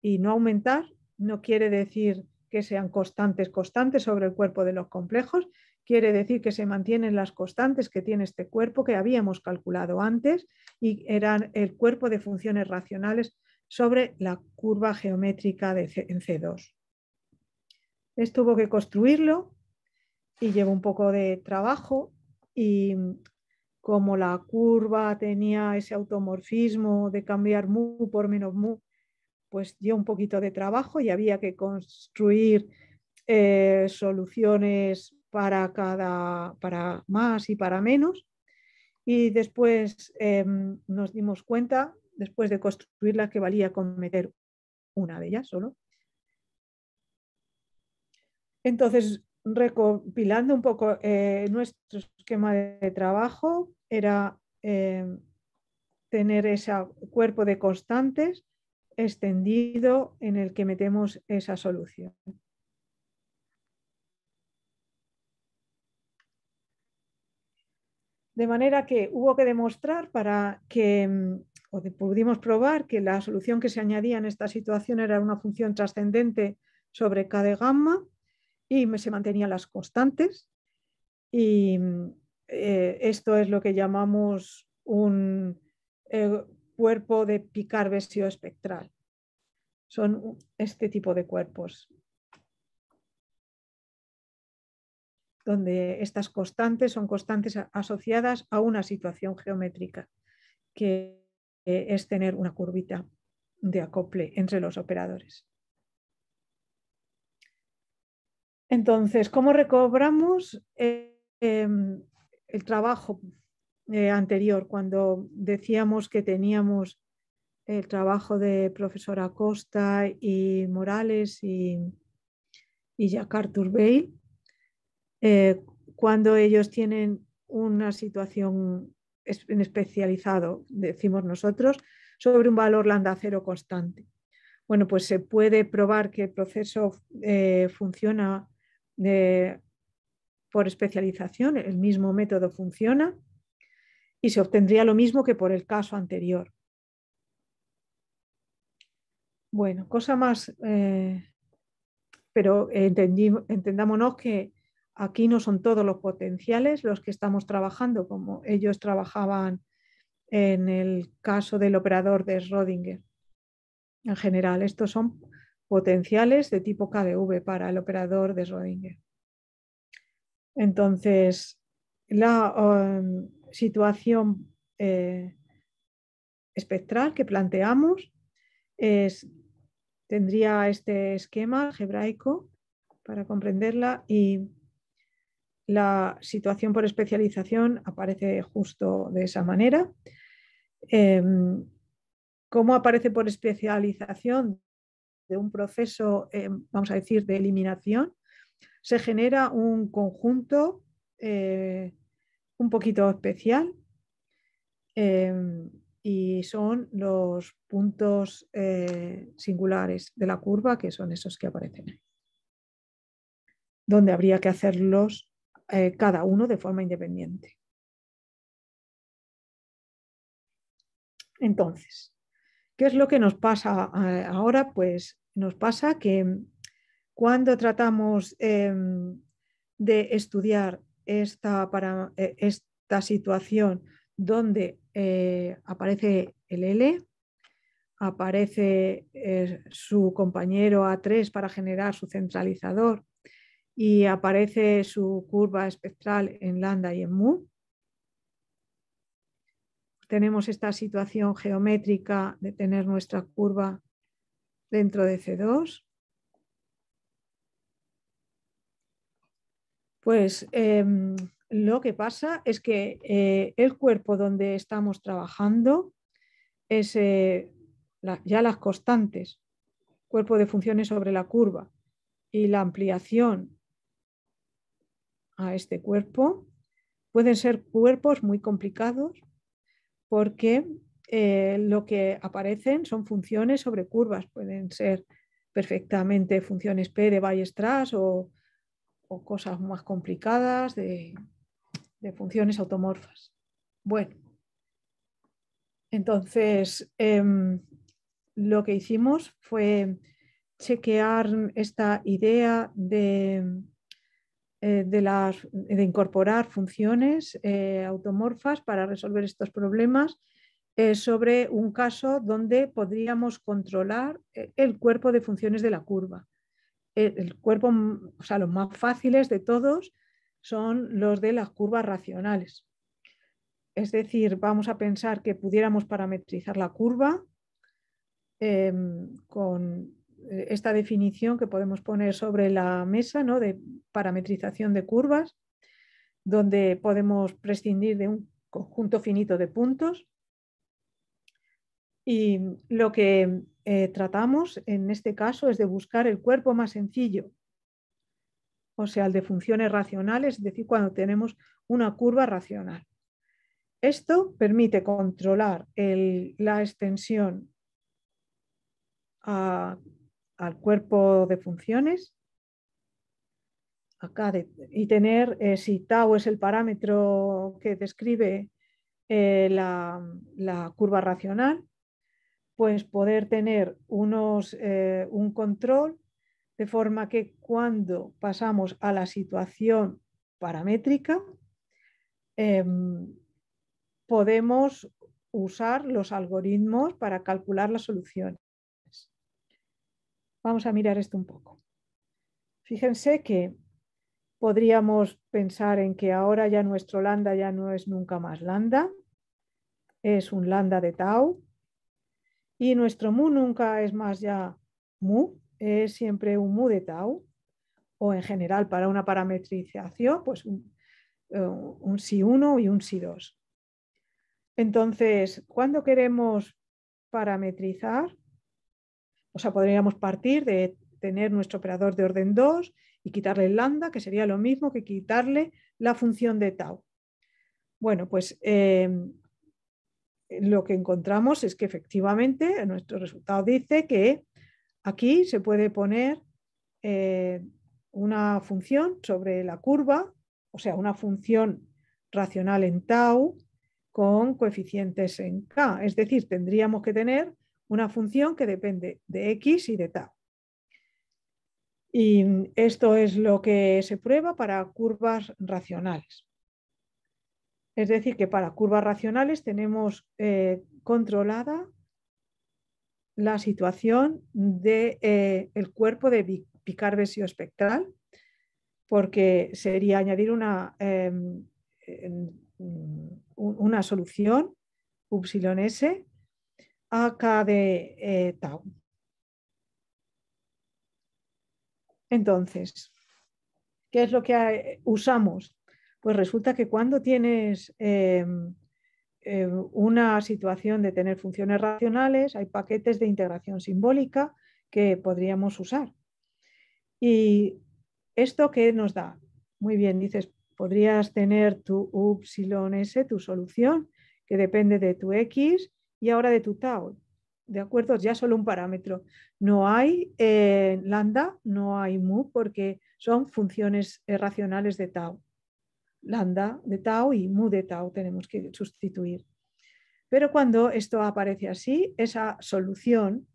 Y no aumentar no quiere decir que sean constantes, constantes sobre el cuerpo de los complejos, quiere decir que se mantienen las constantes que tiene este cuerpo que habíamos calculado antes y eran el cuerpo de funciones racionales sobre la curva geométrica de C en C2. Estuvo tuvo que construirlo y llevó un poco de trabajo y como la curva tenía ese automorfismo de cambiar mu por menos mu, pues dio un poquito de trabajo y había que construir eh, soluciones para cada, para más y para menos. Y después em, nos dimos cuenta, después de construirla, que valía cometer una de ellas solo. Entonces, recopilando un poco eh, nuestro esquema de trabajo, era eh, tener ese cuerpo de constantes extendido en el que metemos esa solución. De manera que hubo que demostrar para que, mm, o pudimos probar que la solución que se añadía en esta situación era una función trascendente sobre K de gamma y se mantenían las constantes. Y eh, esto es lo que llamamos un eh, cuerpo de picar espectral. Son este tipo de cuerpos, donde estas constantes son constantes asociadas a una situación geométrica, que eh, es tener una curvita de acople entre los operadores. Entonces, ¿cómo recobramos eh, em, el trabajo eh, anterior cuando decíamos que teníamos el trabajo de profesora Costa y Morales y, y Jacques Turbey, eh, cuando ellos tienen una situación en especializado, decimos nosotros, sobre un valor lambda cero constante. Bueno, pues se puede probar que el proceso funciona por especialización, el mismo método funciona y se obtendría lo mismo que por el caso anterior. Bueno, cosa más, eh, pero entendámonos que aquí no son todos los potenciales los que estamos trabajando, como ellos trabajaban en el caso del operador de Schrödinger. En general, estos son potenciales de tipo KDV para el operador de Schrödinger. Entonces, la um, situación eh, espectral que planteamos es, tendría este esquema algebraico para comprenderla y la situación por especialización aparece justo de esa manera. Em, ¿Cómo aparece por especialización? de un proceso, eh, vamos a decir, de eliminación, se genera un conjunto eh, un poquito especial eh, y son los puntos singulares de la curva, que son esos que aparecen ahí, donde habría que hacerlos cada uno de forma independiente. Entonces, ¿Qué es lo que nos pasa eh, ahora? Pues nos pasa que mm, cuando tratamos em, de estudiar esta, eh, esta situación donde eh, aparece el L, aparece su compañero A3 para generar su centralizador y aparece su curva espectral en lambda y en mu, tenemos esta situación geométrica de tener nuestra curva dentro de C2, pues em, lo que pasa es que eh, el cuerpo donde estamos trabajando es eh, ya las constantes, cuerpo de funciones sobre la curva y la ampliación a este cuerpo, pueden ser cuerpos muy complicados porque eh, lo que aparecen son funciones sobre curvas, pueden ser perfectamente funciones P de bayes o, cosas más complicadas de, funciones automorfas. Bueno, entonces em, lo que hicimos fue chequear esta idea de eh, de, incorporar funciones eh, automorfas para resolver estos problemas eh, sobre un caso donde podríamos controlar el cuerpo de funciones de la curva. El, cuerpo, o sea, los más fáciles de todos son los de las curvas racionales. Es decir, vamos a pensar que pudiéramos parametrizar la curva em, con eh, esta definición que podemos poner sobre la mesa de parametrización de curvas, donde podemos prescindir de un conjunto finito de puntos. Y lo que eh, tratamos en este caso es de buscar el cuerpo más sencillo, o sea, el de funciones racionales, es decir, cuando tenemos una curva racional. Esto permite controlar la extensión a al cuerpo de funciones. Acá y tener eh, si tau es el parámetro que describe eh, la, curva racional, pues poder tener unos, eh, un control de forma que cuando pasamos a la situación paramétrica, em, podemos usar los algoritmos para calcular la solución Vamos a mirar esto un poco. Fíjense que podríamos pensar en que ahora ya nuestro lambda ya no es nunca más lambda, es un lambda de tau, y nuestro mu nunca es más ya mu, es siempre un mu de tau, o en general para una parametrización, pues un, eh, si 1 y un si 2. Entonces, cuando queremos parametrizar, o sea, podríamos partir de tener nuestro operador de orden 2 y quitarle el lambda, que sería lo mismo que quitarle la función de tau. Bueno, pues eh, lo que encontramos es que efectivamente nuestro resultado dice que aquí se puede poner eh, una función sobre la curva, o sea, una función racional en tau con coeficientes en k. Es decir, tendríamos que tener una función que depende de x y de tau. Y esto es lo que se prueba para curvas racionales. Es decir, que para curvas racionales tenemos eh, controlada la situación del de, eh, cuerpo de picar espectral, porque sería añadir una, em, una solución, upsilon S, de eh, tau. Entonces, ¿qué es lo que usamos? Pues resulta que cuando tienes eh, eh, una situación de tener funciones racionales, hay paquetes de integración simbólica que podríamos usar. ¿Y esto qué nos da? Muy bien, dices, podrías tener tu YS, S, tu solución, que depende de tu X, y ahora de tu tau. ¿De acuerdo? Ya solo un parámetro. No hay eh, lambda, no hay mu, porque son funciones eh, racionales de tau. Lambda de tau y mu de tau tenemos que sustituir. Pero cuando esto aparece así, esa solución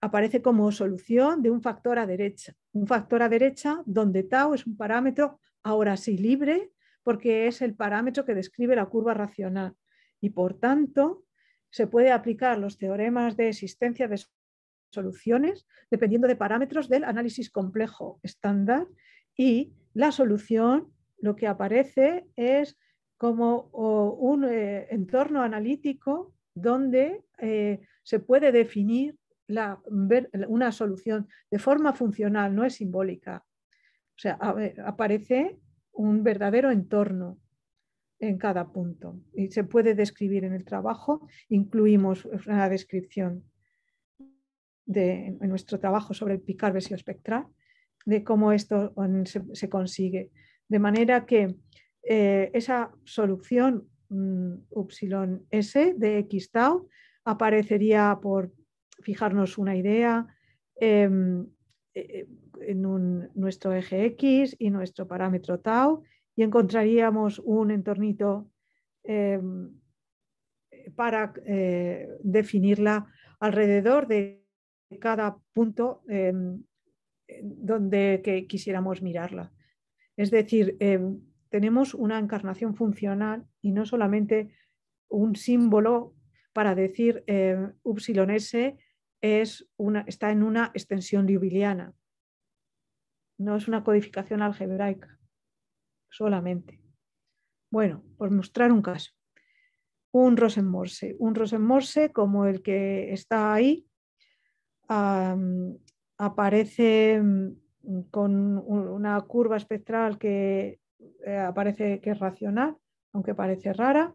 aparece como solución de un factor a derecha. Un factor a derecha donde tau es un parámetro ahora sí libre porque es el parámetro que describe la curva racional y por tanto se puede aplicar los teoremas de existencia de soluciones dependiendo de parámetros del análisis complejo estándar y la solución lo que aparece es como un eh, entorno analítico donde eh, se puede definir la, una solución de forma funcional, no es simbólica. O sea, aparece un verdadero entorno en cada punto. Y se puede describir en el trabajo, incluimos una descripción de, en nuestro trabajo sobre el picar espectral, de cómo esto se, consigue. De manera que eh, esa solución mm, upsilon S de X tau aparecería por fijarnos una idea em, eh, en nuestro eje X y nuestro parámetro tau y encontraríamos un entornito em, para eh, definirla alrededor de cada punto em, donde que quisiéramos mirarla. Es decir, em, tenemos una encarnación funcional y no solamente un símbolo para decir upsilon S es una, está en una extensión liubiliana. No es una codificación algebraica solamente. Bueno, por mostrar un caso. Un Rosenmorse. Un Rosenmorse como el que está ahí aparece mm, con una curva espectral que parece eh, aparece que es racional, aunque parece rara.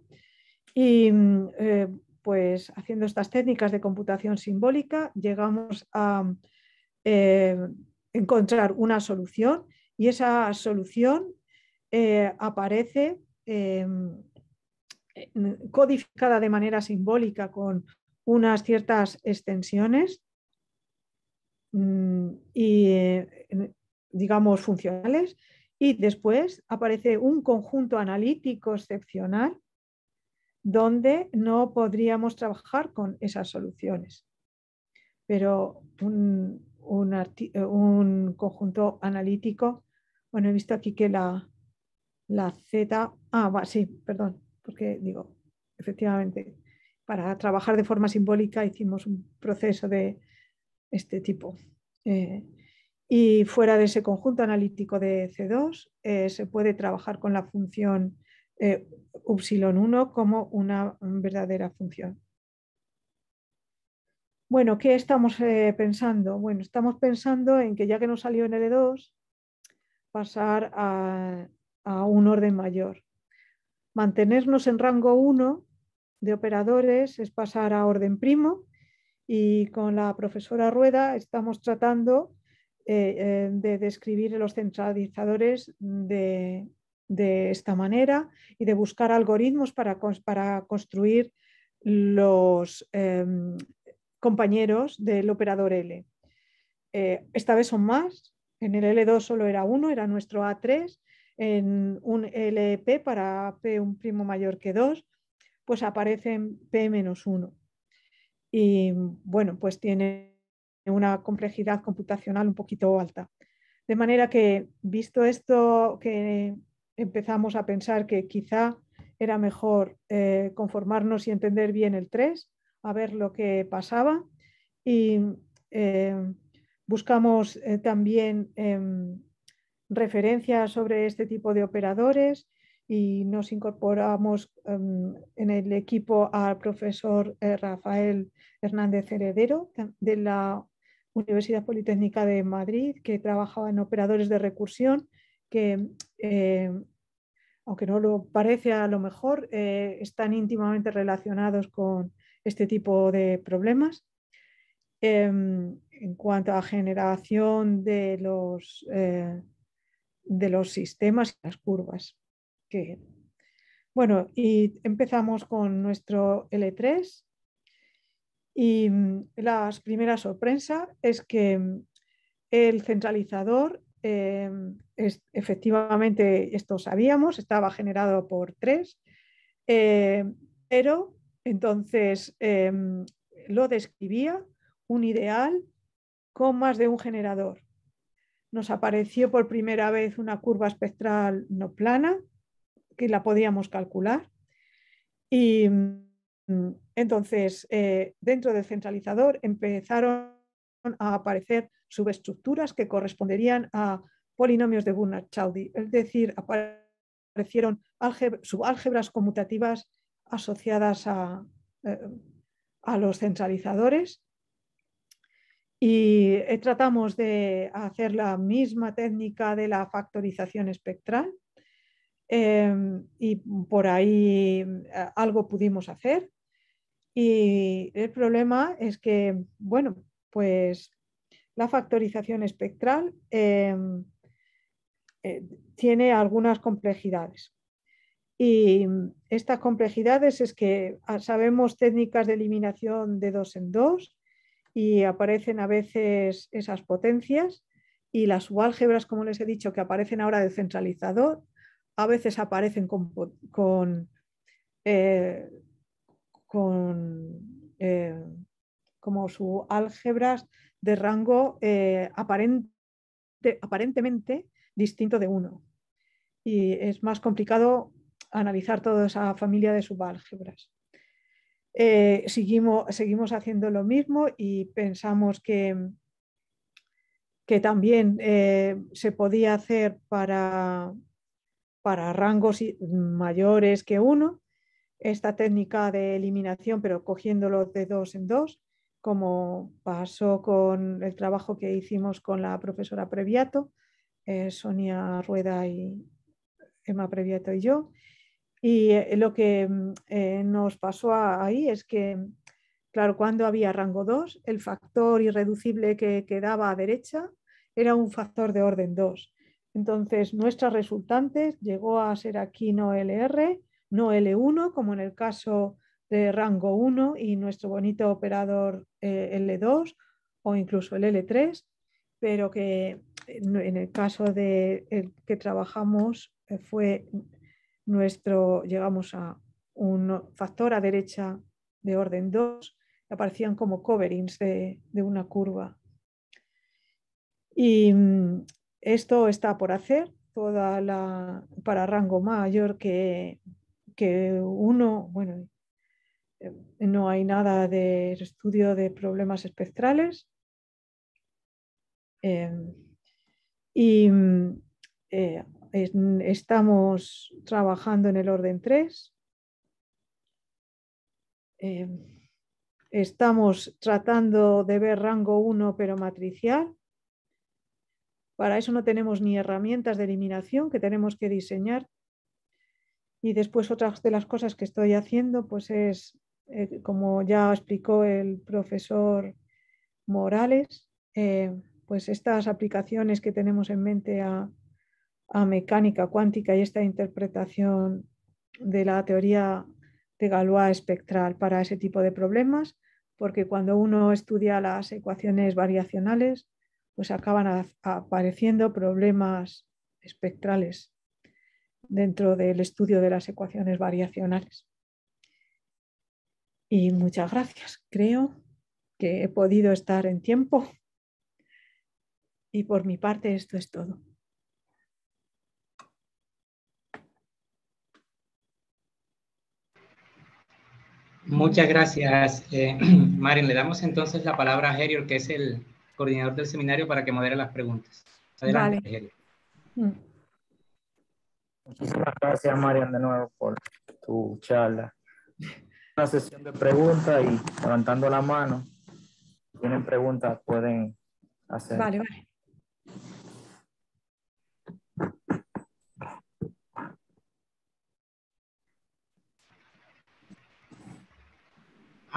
Y mm, eh, pues haciendo estas técnicas de computación simbólica llegamos a eh, encontrar una solución y esa solución eh, aparece em, eh, codificada de manera simbólica con unas ciertas extensiones mm, y, eh, digamos, funcionales. Y después aparece un conjunto analítico excepcional donde no podríamos trabajar con esas soluciones. Pero un conjunto analítico, bueno, he visto aquí que la, la Z, ah, sí, perdón, porque digo, efectivamente, para trabajar de forma simbólica hicimos un proceso de este tipo. Eh, y fuera de ese conjunto analítico de C2, eh, se puede trabajar con la función eh, 1 como una verdadera función. Bueno, ¿qué estamos eh, pensando? Bueno, estamos pensando en que ya que nos salió en L2, pasar a, a un orden mayor. Mantenernos en rango 1 de operadores es pasar a orden primo y con la profesora Rueda estamos tratando eh, eh, de describir los centralizadores de, esta manera y de buscar algoritmos para, para construir los em, compañeros del operador L. Eh, esta vez son más, en el L2 solo era uno, era nuestro A3, en un LP para P un primo mayor que 2, pues aparece en P-1. Y bueno, pues tiene una complejidad computacional un poquito alta. De manera que, visto esto, que empezamos a pensar que quizá era mejor eh, conformarnos y entender bien el 3, a ver lo que pasaba. Y eh, buscamos eh, también em, referencias sobre este tipo de operadores y nos incorporamos em, en el equipo al profesor eh, Rafael Hernández Heredero de la Universidad Politécnica de Madrid, que trabajaba en operadores de recursión, que em, aunque no lo parece a lo mejor, eh, están íntimamente relacionados con este tipo de problemas. Em, en cuanto a generación de los eh, de los sistemas y las curvas. Que, bueno, y empezamos con nuestro L3. Y mm, la primera sorpresa es que mm, el centralizador, em, es, efectivamente, esto sabíamos, estaba generado por tres, em, pero entonces em, lo describía un ideal con más de un generador nos apareció por primera vez una curva espectral no plana, que la podíamos calcular. Y mm, entonces, eh, dentro del centralizador empezaron a aparecer subestructuras que corresponderían a polinomios de bernard chaudi es decir, aparecieron subálgebras conmutativas asociadas a eh, los centralizadores y eh, tratamos de hacer la misma técnica de la factorización espectral em, y por ahí mm, algo pudimos hacer. Y el problema es que, bueno, pues la factorización espectral em, eh, tiene algunas complejidades. Y mm, estas complejidades es que ah, sabemos técnicas de eliminación de dos en dos, y aparecen a veces esas potencias y las subálgebras, como les he dicho, que aparecen ahora de centralizador, a veces aparecen con, con, eh, eh, como subálgebras de rango eh, aparentemente distinto de uno. Y es más complicado analizar toda esa familia de subálgebras. Eh, seguimos, haciendo lo mismo y pensamos que, también eh, se podía hacer para, rangos mayores que uno, esta técnica de eliminación, pero cogiéndolo de dos en dos, como pasó con el trabajo que hicimos con la profesora Previato, eh, Sonia Rueda y Emma Previato y yo. Y eh, lo que mm, eh, nos pasó ahí es que, claro, cuando había rango 2, el factor irreducible que quedaba a derecha era un factor de orden 2. Entonces, nuestras resultante llegó a ser aquí no LR, no L1, como en el caso de rango 1 y nuestro bonito operador eh, L2 o incluso el L3, pero que en el caso de el que trabajamos fue nuestro, llegamos a un factor a derecha de orden 2, aparecían como coverings de, una curva. Y mm, esto está por hacer, toda para rango mayor que, que uno, bueno, eh, no hay nada de estudio de problemas espectrales. Eh, y mm, eh, estamos trabajando en el orden 3. Eh, estamos tratando de ver rango 1 pero matricial. Para eso no tenemos ni herramientas de eliminación que tenemos que diseñar. Y después otras de las cosas que estoy haciendo pues es, eh, como ya explicó el profesor Morales, eh, pues estas aplicaciones que tenemos en mente a, a mecánica cuántica y esta interpretación de la teoría de Galois espectral para ese tipo de problemas, porque cuando uno estudia las ecuaciones variacionales, pues acaban apareciendo problemas espectrales dentro del estudio de las ecuaciones variacionales. Y muchas gracias. Creo que he podido estar en tiempo. Y por mi parte esto es todo.
Muchas gracias, eh, Le damos entonces la palabra a Gerior, que es el coordinador del seminario, para que modere las preguntas. Adelante, vale.
Mm. Muchísimas gracias, Marian, de nuevo por tu charla. Una sesión de preguntas y levantando la mano, si tienen preguntas, pueden hacer. Vale,
vale.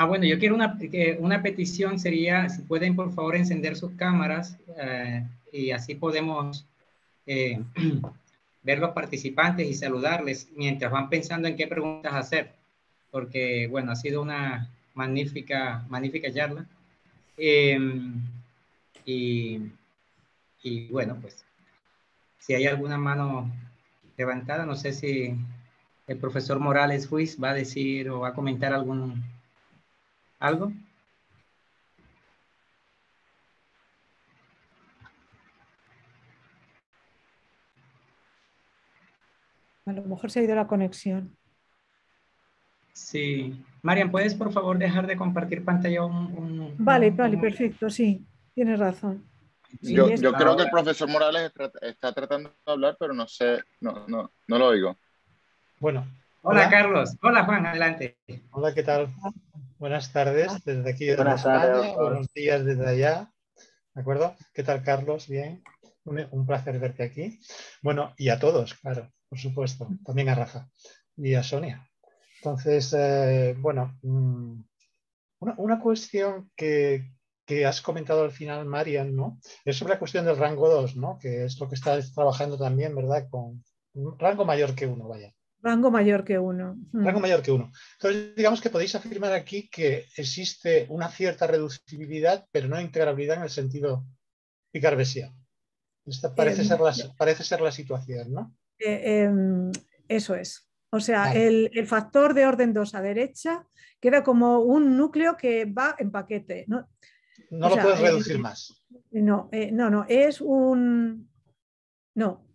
Ah, bueno, yo quiero una, petición sería, si pueden por favor encender sus cámaras eh, y así podemos eh, ver los participantes y saludarles mientras van pensando en qué preguntas hacer, porque bueno, ha sido una magnífica, magnífica charla. Em, y, y bueno, pues si hay alguna mano levantada, no sé si el profesor Morales Ruiz va a decir o va a comentar algún ¿Algo?
A lo mejor se ha ido la conexión.
Sí. Marian, ¿puedes por favor dejar de compartir pantalla un...
vale, vale, perfecto, sí. Tienes razón. yo,
creo que el profesor Morales está tratando de hablar, pero no sé, no, no, lo oigo. Bueno. hola Carlos. Hola Juan, adelante. Hola, ¿qué tal? Ah. Buenas tardes ah, desde aquí. Desde Buenos días desde allá. ¿De acuerdo? ¿Qué tal, Carlos? Bien. Un, placer verte aquí. Bueno, y a todos, claro, por supuesto. También a Rafa y a Sonia. Entonces, eh, bueno, mm, una, cuestión que, que, has comentado al final, Marian, ¿no? Es sobre la cuestión del rango 2, ¿no? Que es lo que estás trabajando también, ¿verdad? Con un rango mayor que uno, vaya.
Rango mayor que uno.
Rango mayor que uno. Entonces, digamos que podéis afirmar aquí que existe una cierta reducibilidad, pero no integrabilidad en el sentido picarbesiano. Esta parece, eh, ser la, parece ser la situación, ¿no?
Eh, em, eso es. O sea, el, factor de orden 2 a derecha queda como un núcleo que va en paquete. No,
lo puedes eh, reducir más.
No, no, no. Es un. No,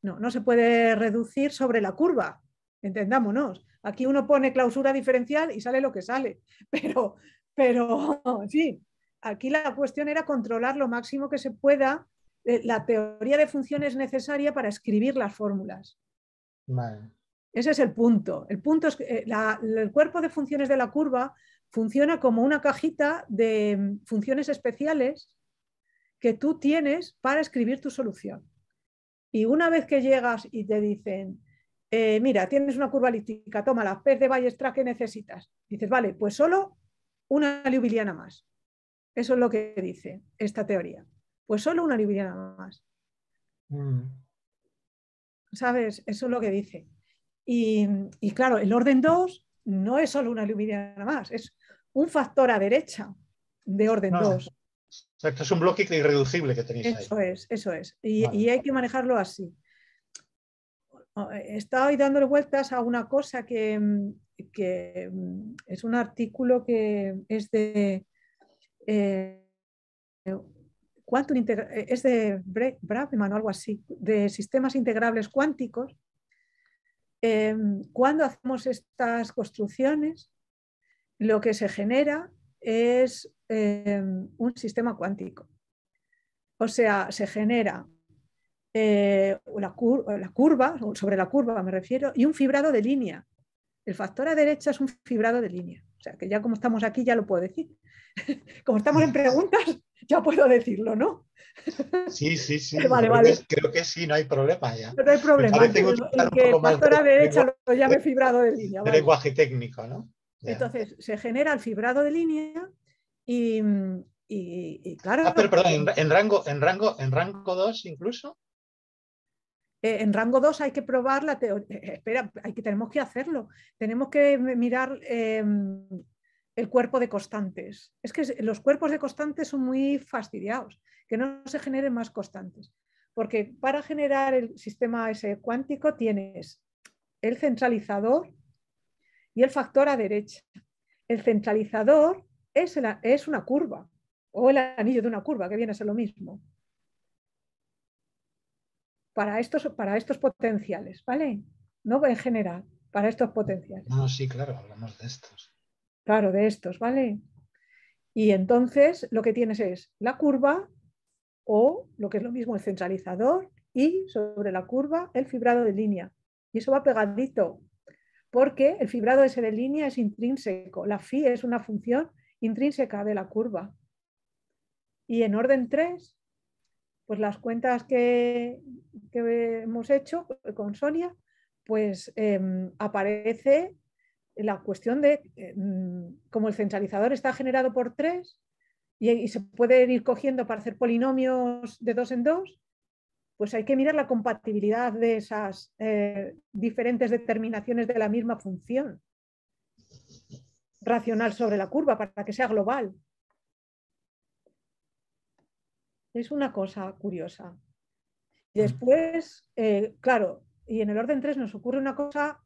no, no se puede reducir sobre la curva entendámonos. Aquí uno pone clausura diferencial y sale lo que sale, pero, pero sí, aquí la cuestión era controlar lo máximo que se pueda. Eh, la teoría de funciones necesaria para escribir las fórmulas. Ese es el punto. El punto es eh, el cuerpo de funciones de la curva funciona como una cajita de mm, funciones especiales que tú tienes para escribir tu solución. Y una vez que llegas y te dicen, eh, mira, tienes una curva toma la pez de Ballestra, que necesitas? Dices, vale, pues solo una liubiliana más. Eso es lo que dice esta teoría. Pues solo una liubiliana más. Mm. ¿Sabes? Eso es lo que dice. Y, claro, el orden 2 no es solo una liubiliana más, es un factor a derecha de orden 2.
Exacto, es un bloque irreducible que tenéis. Ahí. Eso
es, eso es. y hay que manejarlo así. Oh, eh, estaba hoy dándole vueltas a una cosa que, mm, mm, es un artículo que es de eh, eh es de o algo así, de sistemas integrables cuánticos. Em, cuando hacemos estas construcciones, lo que se genera es em, un sistema cuántico. O sea, se genera eh, la, curva, sobre la curva me refiero, y un fibrado de línea. El factor a derecha es un fibrado de línea. O sea, que ya como estamos aquí ya lo puedo decir. como estamos en preguntas, ya puedo decirlo, ¿no?
Sí, sí, sí. creo, Que, creo sí, no hay problema ya. no hay problema. el, factor a derecha
lo llame fibrado de línea.
lenguaje técnico, ¿no?
Entonces, se genera el fibrado de línea y, y, claro...
Ah, perdón, en rango en rango, en rango
2 incluso... Eh, en rango 2 hay que probar la teoría, eh, eh, espera, hay que, tenemos que hacerlo, tenemos que mirar em, el cuerpo de constantes. Es que los cuerpos de constantes son muy fastidiados, que no se generen más constantes, porque para generar el sistema ese cuántico tienes el centralizador y el factor a derecha. El centralizador es, es una curva o el anillo de una curva, que viene a ser lo mismo para estos, para estos potenciales, ¿vale? No en general, para estos potenciales.
No, sí, claro, hablamos de estos.
Claro, de estos, ¿vale? Y entonces lo que tienes es la curva o lo que es lo mismo el centralizador y sobre la curva el fibrado de línea. Y eso va pegadito, porque el fibrado ese de línea es intrínseco. La phi es una función intrínseca de la curva. Y en orden 3, pues las cuentas que, hemos hecho con Sonia, pues em, aparece la cuestión de em, cómo el centralizador está generado por tres y, se puede ir cogiendo para hacer polinomios de dos en dos, pues hay que mirar la compatibilidad de esas eh, diferentes determinaciones de la misma función racional sobre la curva para que sea global. Es una cosa curiosa. Mm. Después, eh, claro, y en el orden 3 nos ocurre una cosa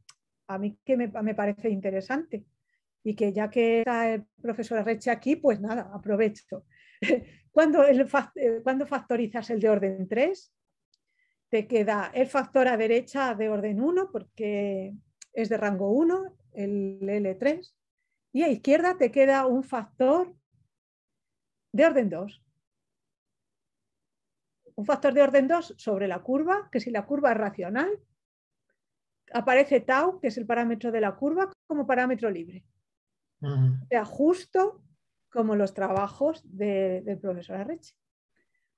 a mí que me, parece interesante y que ya que está el profesor Arreche aquí, pues nada, aprovecho. Cuando, eh, cuando factorizas el de orden 3, te queda el factor a derecha de orden 1 porque es de rango 1, el L3, y a izquierda te queda un factor de orden 2 un factor de orden 2 sobre la curva, que si la curva es racional, aparece tau, que es el parámetro de la curva, como parámetro libre. O sea, justo como los trabajos del profesor Arreche.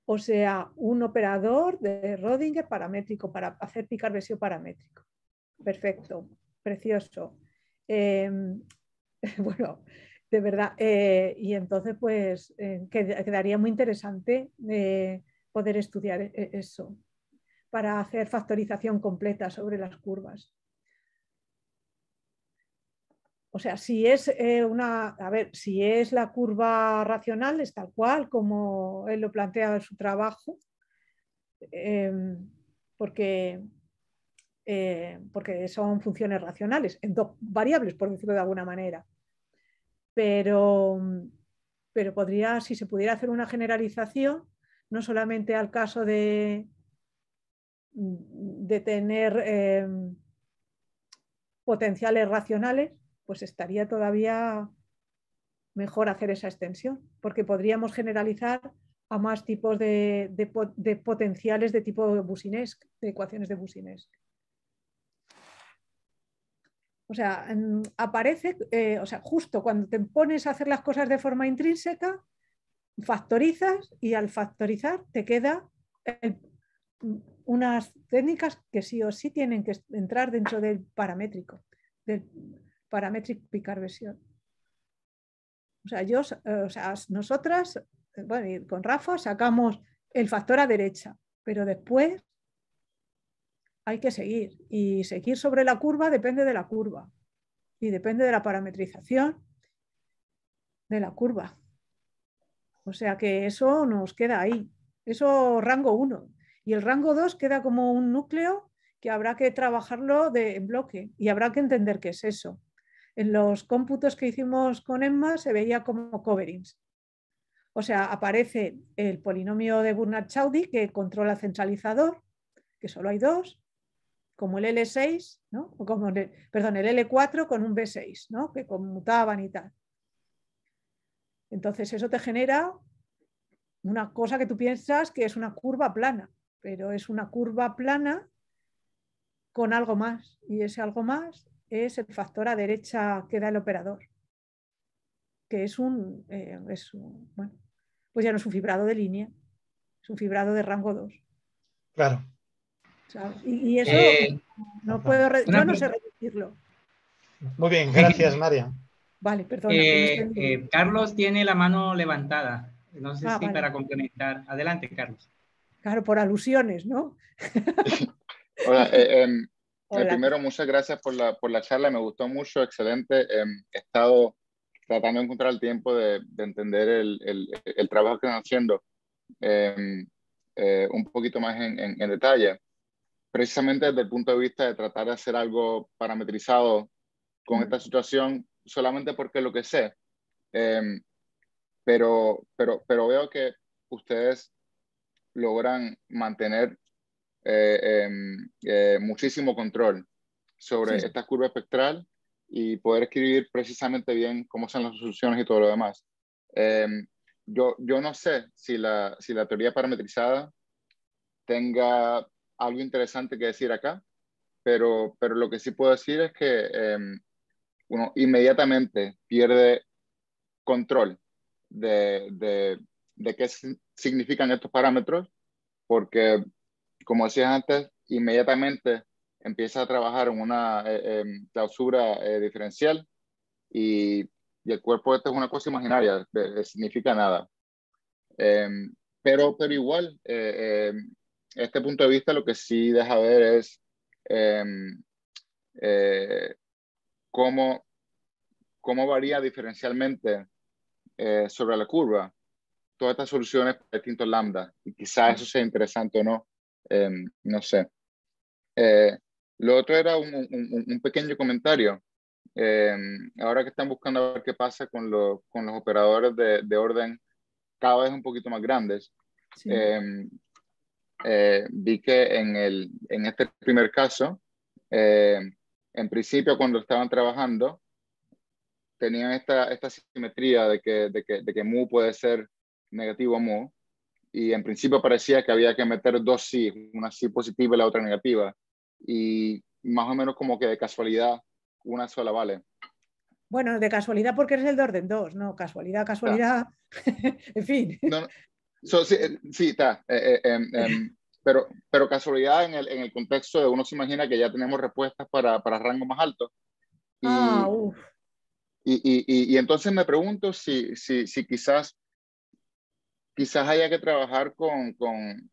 O sea, un operador de Rodinger paramétrico para hacer picar vesio paramétrico. Perfecto, precioso. Em, bueno, de verdad. Eh, y entonces, pues, eh, quedaría muy interesante eh, poder estudiar eh, eso, para hacer factorización completa sobre las curvas. O sea, si es eh, una, a ver, si es la curva racional, es tal cual como él lo plantea en su trabajo, em, porque, eh, porque son funciones racionales, en dos variables, por decirlo de alguna manera. Pero, pero podría, si se pudiera hacer una generalización, no solamente al caso de, de tener eh, potenciales racionales, pues estaría todavía mejor hacer esa extensión, porque podríamos generalizar a más tipos de, potenciales de tipo de de ecuaciones de business O sea, mm, aparece, eh, o sea, justo cuando te pones a hacer las cosas de forma intrínseca, factorizas y al factorizar te queda unas técnicas que sí o sí tienen que entrar dentro del paramétrico, del parametric picarversión. O sea, yo, o sea, nosotras, con Rafa sacamos el factor a derecha, pero después hay que seguir. Y seguir sobre la curva depende de la curva. Y depende de la parametrización de la curva. O sea que eso nos queda ahí, eso rango 1. Y el rango 2 queda como un núcleo que habrá que trabajarlo de en bloque y habrá que entender qué es eso. En los cómputos que hicimos con Emma se veía como coverings. O sea, aparece el polinomio de bernard Chaudi que controla centralizador, que solo hay dos, como el L6, como perdón, el L4 con un B6, que conmutaban y tal. Entonces eso te genera una cosa que tú piensas que es una curva plana, pero es una curva plana con algo más y ese algo más es el factor a derecha que da el operador, que es un, eh, bueno, pues ya no es un fibrado de línea, es un fibrado de rango 2. Claro. Y, eso
eh,
no puedo, no sé reducirlo.
Muy bien, gracias María.
Vale, perdón. Eh, eh, Carlos tiene la mano levantada. No sé ah, si para
complementar. Adelante, Carlos.
Claro, por alusiones, ¿no?
Eh, em, Hola, primero muchas gracias por la, por la, charla, me gustó mucho, excelente. Em, he estado tratando de encontrar el tiempo de, entender el, el, trabajo que están haciendo em, un poquito más en, en, en detalle precisamente desde el punto de vista de tratar de hacer algo parametrizado con esta situación solamente porque lo que sé, em, pero, pero, pero veo que ustedes logran mantener eh, em, eh, muchísimo control sobre esta curva espectral y poder escribir precisamente bien cómo son las soluciones y todo lo demás. Em, yo, yo no sé si la, si la teoría parametrizada tenga algo interesante que decir acá, pero, pero lo que sí puedo decir es que uno inmediatamente pierde control de, de, qué significan estos parámetros, porque, como decías antes, inmediatamente empieza a trabajar en una eh, em, clausura eh, diferencial y, y, el cuerpo esto es una cosa imaginaria, no significa nada. Em, pero, pero igual, eh, em, este punto de vista lo que sí deja ver es cómo, cómo varía diferencialmente eh, sobre la curva todas estas soluciones para distintos lambda. Y quizás eso sea interesante o no, em, no sé. Eh, lo otro era un, pequeño comentario. Em, ahora que están buscando ver qué pasa con, con los operadores de, orden cada vez un poquito más grandes, em, eh, vi que en, el, en este primer caso, en principio cuando estaban trabajando, tenían esta, simetría de que, mu puede ser negativo a mu, y en principio parecía que había que meter dos sí, una sí positiva y la otra negativa, y más o menos como que de casualidad una sola vale. Bueno, de
casualidad porque eres el de orden 2, ¿no? Casualidad, casualidad,
en fin. sí, está. Eh, pero, pero casualidad en el, en el contexto de uno se imagina que ya tenemos respuestas para, para rangos más alto Y, ah, Y, y, y, entonces me pregunto si, si, si quizás, quizás haya que trabajar con, con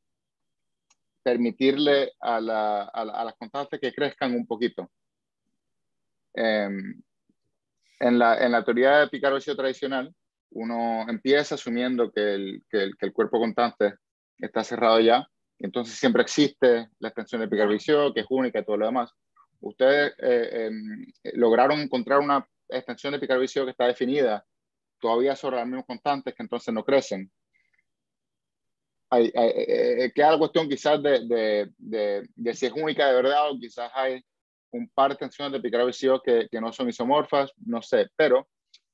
permitirle a, la, a, las constantes que crezcan un poquito. Em, en, la, en, la, teoría de picarosio tradicional, uno empieza asumiendo que el, que el cuerpo constante está cerrado ya entonces siempre existe la extensión de Picard que es única y todo lo demás. Ustedes eh, em, lograron encontrar una extensión de Picard que está definida todavía sobre las constantes que entonces no crecen. Hay, hay, eh, eh, queda la cuestión quizás de, de, de, si es única de verdad o quizás hay un par de extensiones de Picard que, que no son isomorfas, no sé, pero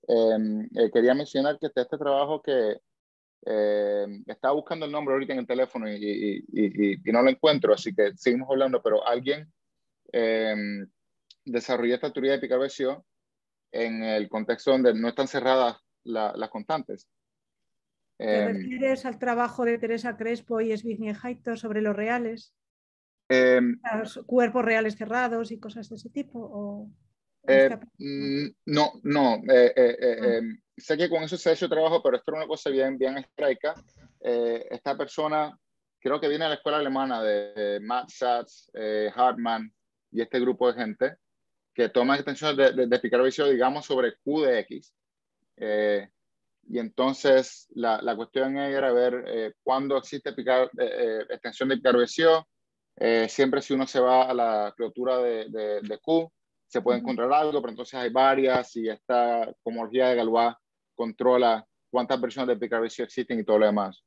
em, quería mencionar que este trabajo que, eh, estaba buscando el nombre ahorita en el teléfono y, no lo encuentro, así que seguimos hablando, pero alguien eh, desarrolló esta teoría de picard en el contexto donde no están cerradas las constantes. ¿Te eh,
refieres al trabajo de Teresa Crespo y Zbigniew Haito sobre los reales?
los
cuerpos reales cerrados y cosas de ese tipo. ¿o?
Eh, mm, no, no. Eh, eh, ah. sé que con eso se ha hecho trabajo, pero esto es una cosa bien, bien estraica. esta persona creo que viene de la escuela alemana de Matt Satz, Hartmann y este grupo de gente que toma extensión de, de, digamos, sobre Q de X. y entonces la, cuestión era ver cuándo existe extensión de Picaro siempre si uno se va a la clotura de Q, se puede encontrar algo, pero entonces hay varias y esta homología de Galois controla cuántas versiones de Picaresio existen y todo lo demás.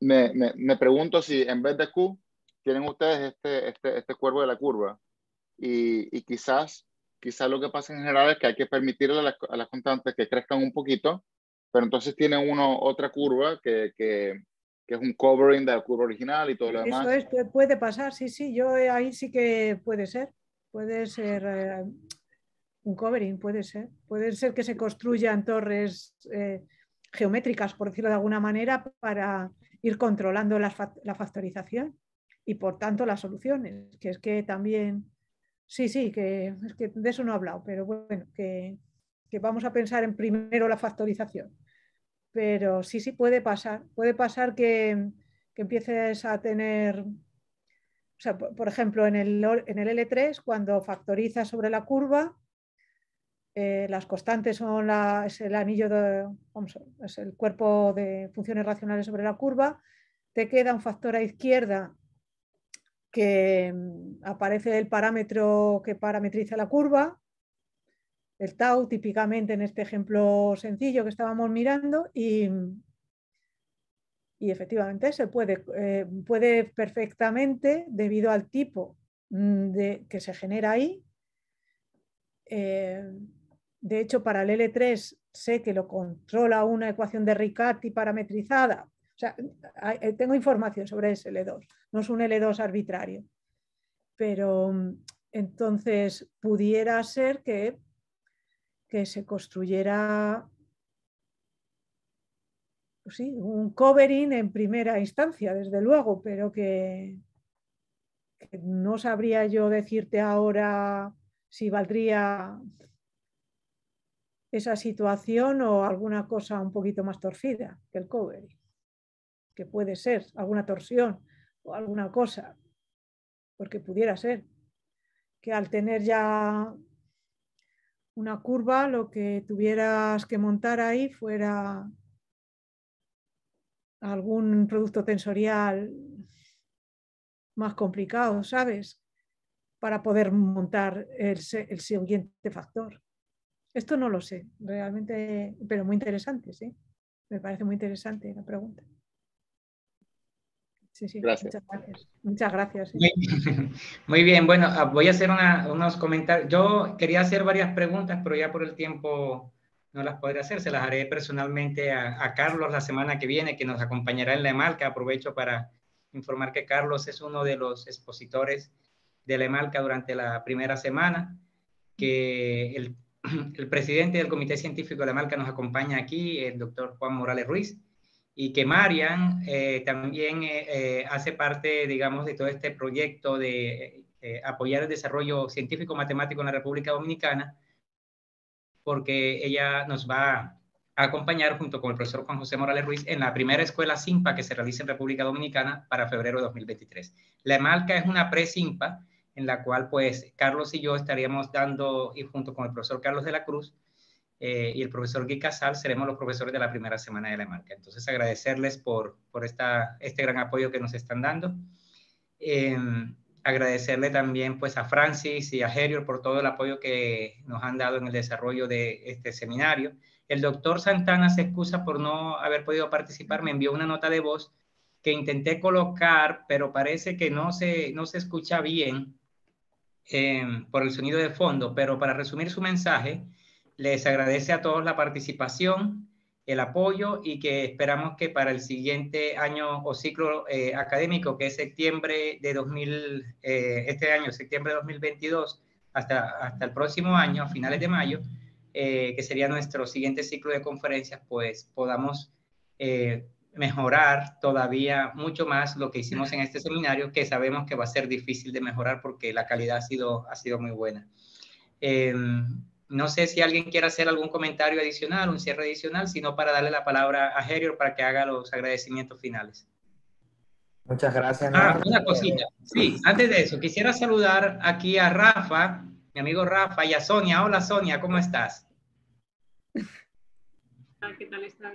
Me, me, me, pregunto si en vez de Q tienen ustedes este, este, este cuervo de la curva y, y, quizás, quizás lo que pasa en general es que hay que permitirle a las, constantes que crezcan un poquito, pero entonces tiene uno otra curva que, que, que es un covering de la curva original y todo lo demás.
Eso puede pasar, sí, sí, yo eh, ahí sí que puede ser puede ser eh, un covering, puede ser. Puede ser que se construyan torres eh, geométricas, por decirlo de alguna manera, para ir controlando la, factorización y por tanto las soluciones, que es que también, sí, sí, que, de eso no he hablado, pero bueno, que, vamos a pensar en primero la factorización. Pero sí, sí puede pasar, puede pasar que empieces a tener por, ejemplo, en el, L3, cuando factoriza sobre la curva, eh, las constantes son el anillo, de, es el cuerpo de funciones racionales sobre la curva, te queda un factor a izquierda que mm, aparece el parámetro que parametriza la curva, el tau típicamente en este ejemplo sencillo que estábamos mirando, y, mm, y efectivamente se puede, eh, puede perfectamente, debido al tipo mm, de, que se genera ahí. Eh, de hecho, para el L3 sé que lo controla una ecuación de Riccati parametrizada. O sea, eh, tengo información sobre ese L2, no es un L2 arbitrario. Pero mm, entonces pudiera ser que, que se construyera sí, un covering en primera instancia, desde luego, pero que no sabría yo decirte ahora si valdría esa situación o alguna cosa un poquito más torcida que el covering, que puede ser alguna torsión o alguna cosa, porque pudiera ser que al tener ya una curva lo que tuvieras que montar ahí fuera algún producto tensorial más complicado, ¿sabes? Para poder montar el, siguiente factor. Esto no lo sé, realmente, pero muy interesante, sí. Me parece muy interesante la pregunta. Sí, sí, Muchas gracias. Muchas gracias ¿eh?
Muy bien, bueno, ah, voy a hacer unos comentarios. Yo quería hacer varias preguntas, pero ya por el tiempo no las podré hacer, se las haré personalmente a, Carlos la semana que viene, que nos acompañará en la EMALCA. Aprovecho para informar que Carlos es uno de los expositores de la EMALCA durante la primera semana, que el, presidente del Comité Científico de la EMALCA nos acompaña aquí, el doctor Juan Morales Ruiz, y que Marian eh, también eh, eh, hace parte, digamos, de todo este proyecto de apoyar el desarrollo científico-matemático en la República Dominicana porque ella nos va a acompañar junto con el profesor Juan José Morales Ruiz en la primera escuela SIMPA que se realiza en República Dominicana para febrero de 2023. La EMALCA es una pre-SIMPA en la cual pues Carlos y yo estaríamos dando, y junto con el profesor Carlos de la Cruz eh, y el profesor Guy Casal, seremos los profesores de la primera semana de la EMALCA. Entonces agradecerles por, por esta, este gran apoyo que nos están dando. Em, agradecerle también pues a Francis y a Herior por todo el apoyo que nos han dado en el desarrollo de este seminario. El doctor Santana se excusa por no haber podido participar, me envió una nota de voz que intenté colocar, pero parece que no se, no se escucha bien em, por el sonido de fondo, pero para resumir su mensaje, les agradece a todos la participación, el apoyo y que esperamos que para el siguiente año o ciclo eh, académico, que es septiembre de 2000, eh, este año, septiembre de 2022, hasta, hasta el próximo año, a finales de mayo, eh, que sería nuestro siguiente ciclo de conferencias, pues podamos mejorar todavía mucho más lo que hicimos en este seminario, que sabemos que va a ser difícil de mejorar porque la calidad ha sido, ha sido muy buena. Em, no sé si alguien quiere hacer algún comentario adicional, un cierre adicional, sino para darle la palabra a Herior para que haga los agradecimientos finales. Muchas gracias. Ah, una cosita. Sí, antes de eso, quisiera saludar aquí a Rafa, mi amigo Rafa, y a Sonia. Hola Sonia, ¿cómo estás?
¿Qué tal estás?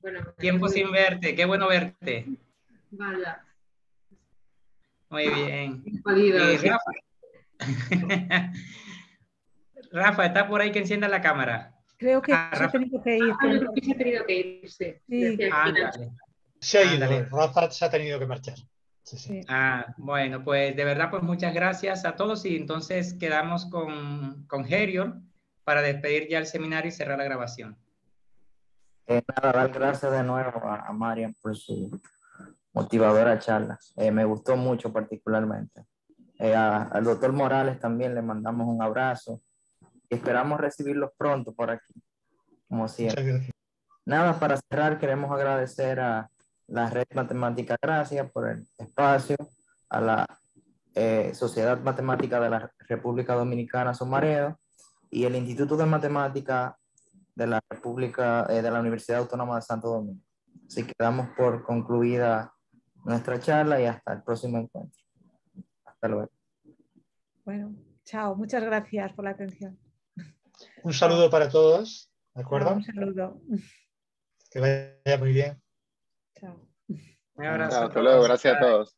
Bueno, Tiempo sin verte, qué
bueno verte. Vaya. Muy bien. Rafa, ¿está por ahí que encienda la cámara?
Creo que ah, se ha tenido que ir. Ah, creo que se ha tenido que irse. sí. sí. Ah,
se ha ido, Rafa se ha tenido que marchar. Sí, sí. Ah, bueno, pues de verdad, pues muchas gracias a todos y entonces quedamos con, con para despedir ya el seminario y cerrar la grabación. Eh, nada, dar gracias de nuevo a, Marian por su motivadora charla. Eh, me gustó mucho particularmente. Eh, al doctor Morales también le mandamos un abrazo esperamos recibirlos pronto por aquí, como siempre. Nada, para cerrar, queremos agradecer a la Red Matemática Gracias por el espacio, a la eh, Sociedad Matemática de la República Dominicana Somareo y el Instituto de Matemática de la República, eh, de la Universidad Autónoma de Santo Domingo. Así que damos por concluida nuestra charla y hasta el próximo encuentro. Hasta
luego.
Bueno, chao. Muchas gracias por la atención.
Un saludo para todos, ¿de acuerdo? Un saludo. Que vaya muy bien.
Chao. Un abrazo.
hasta luego, gracias a todos.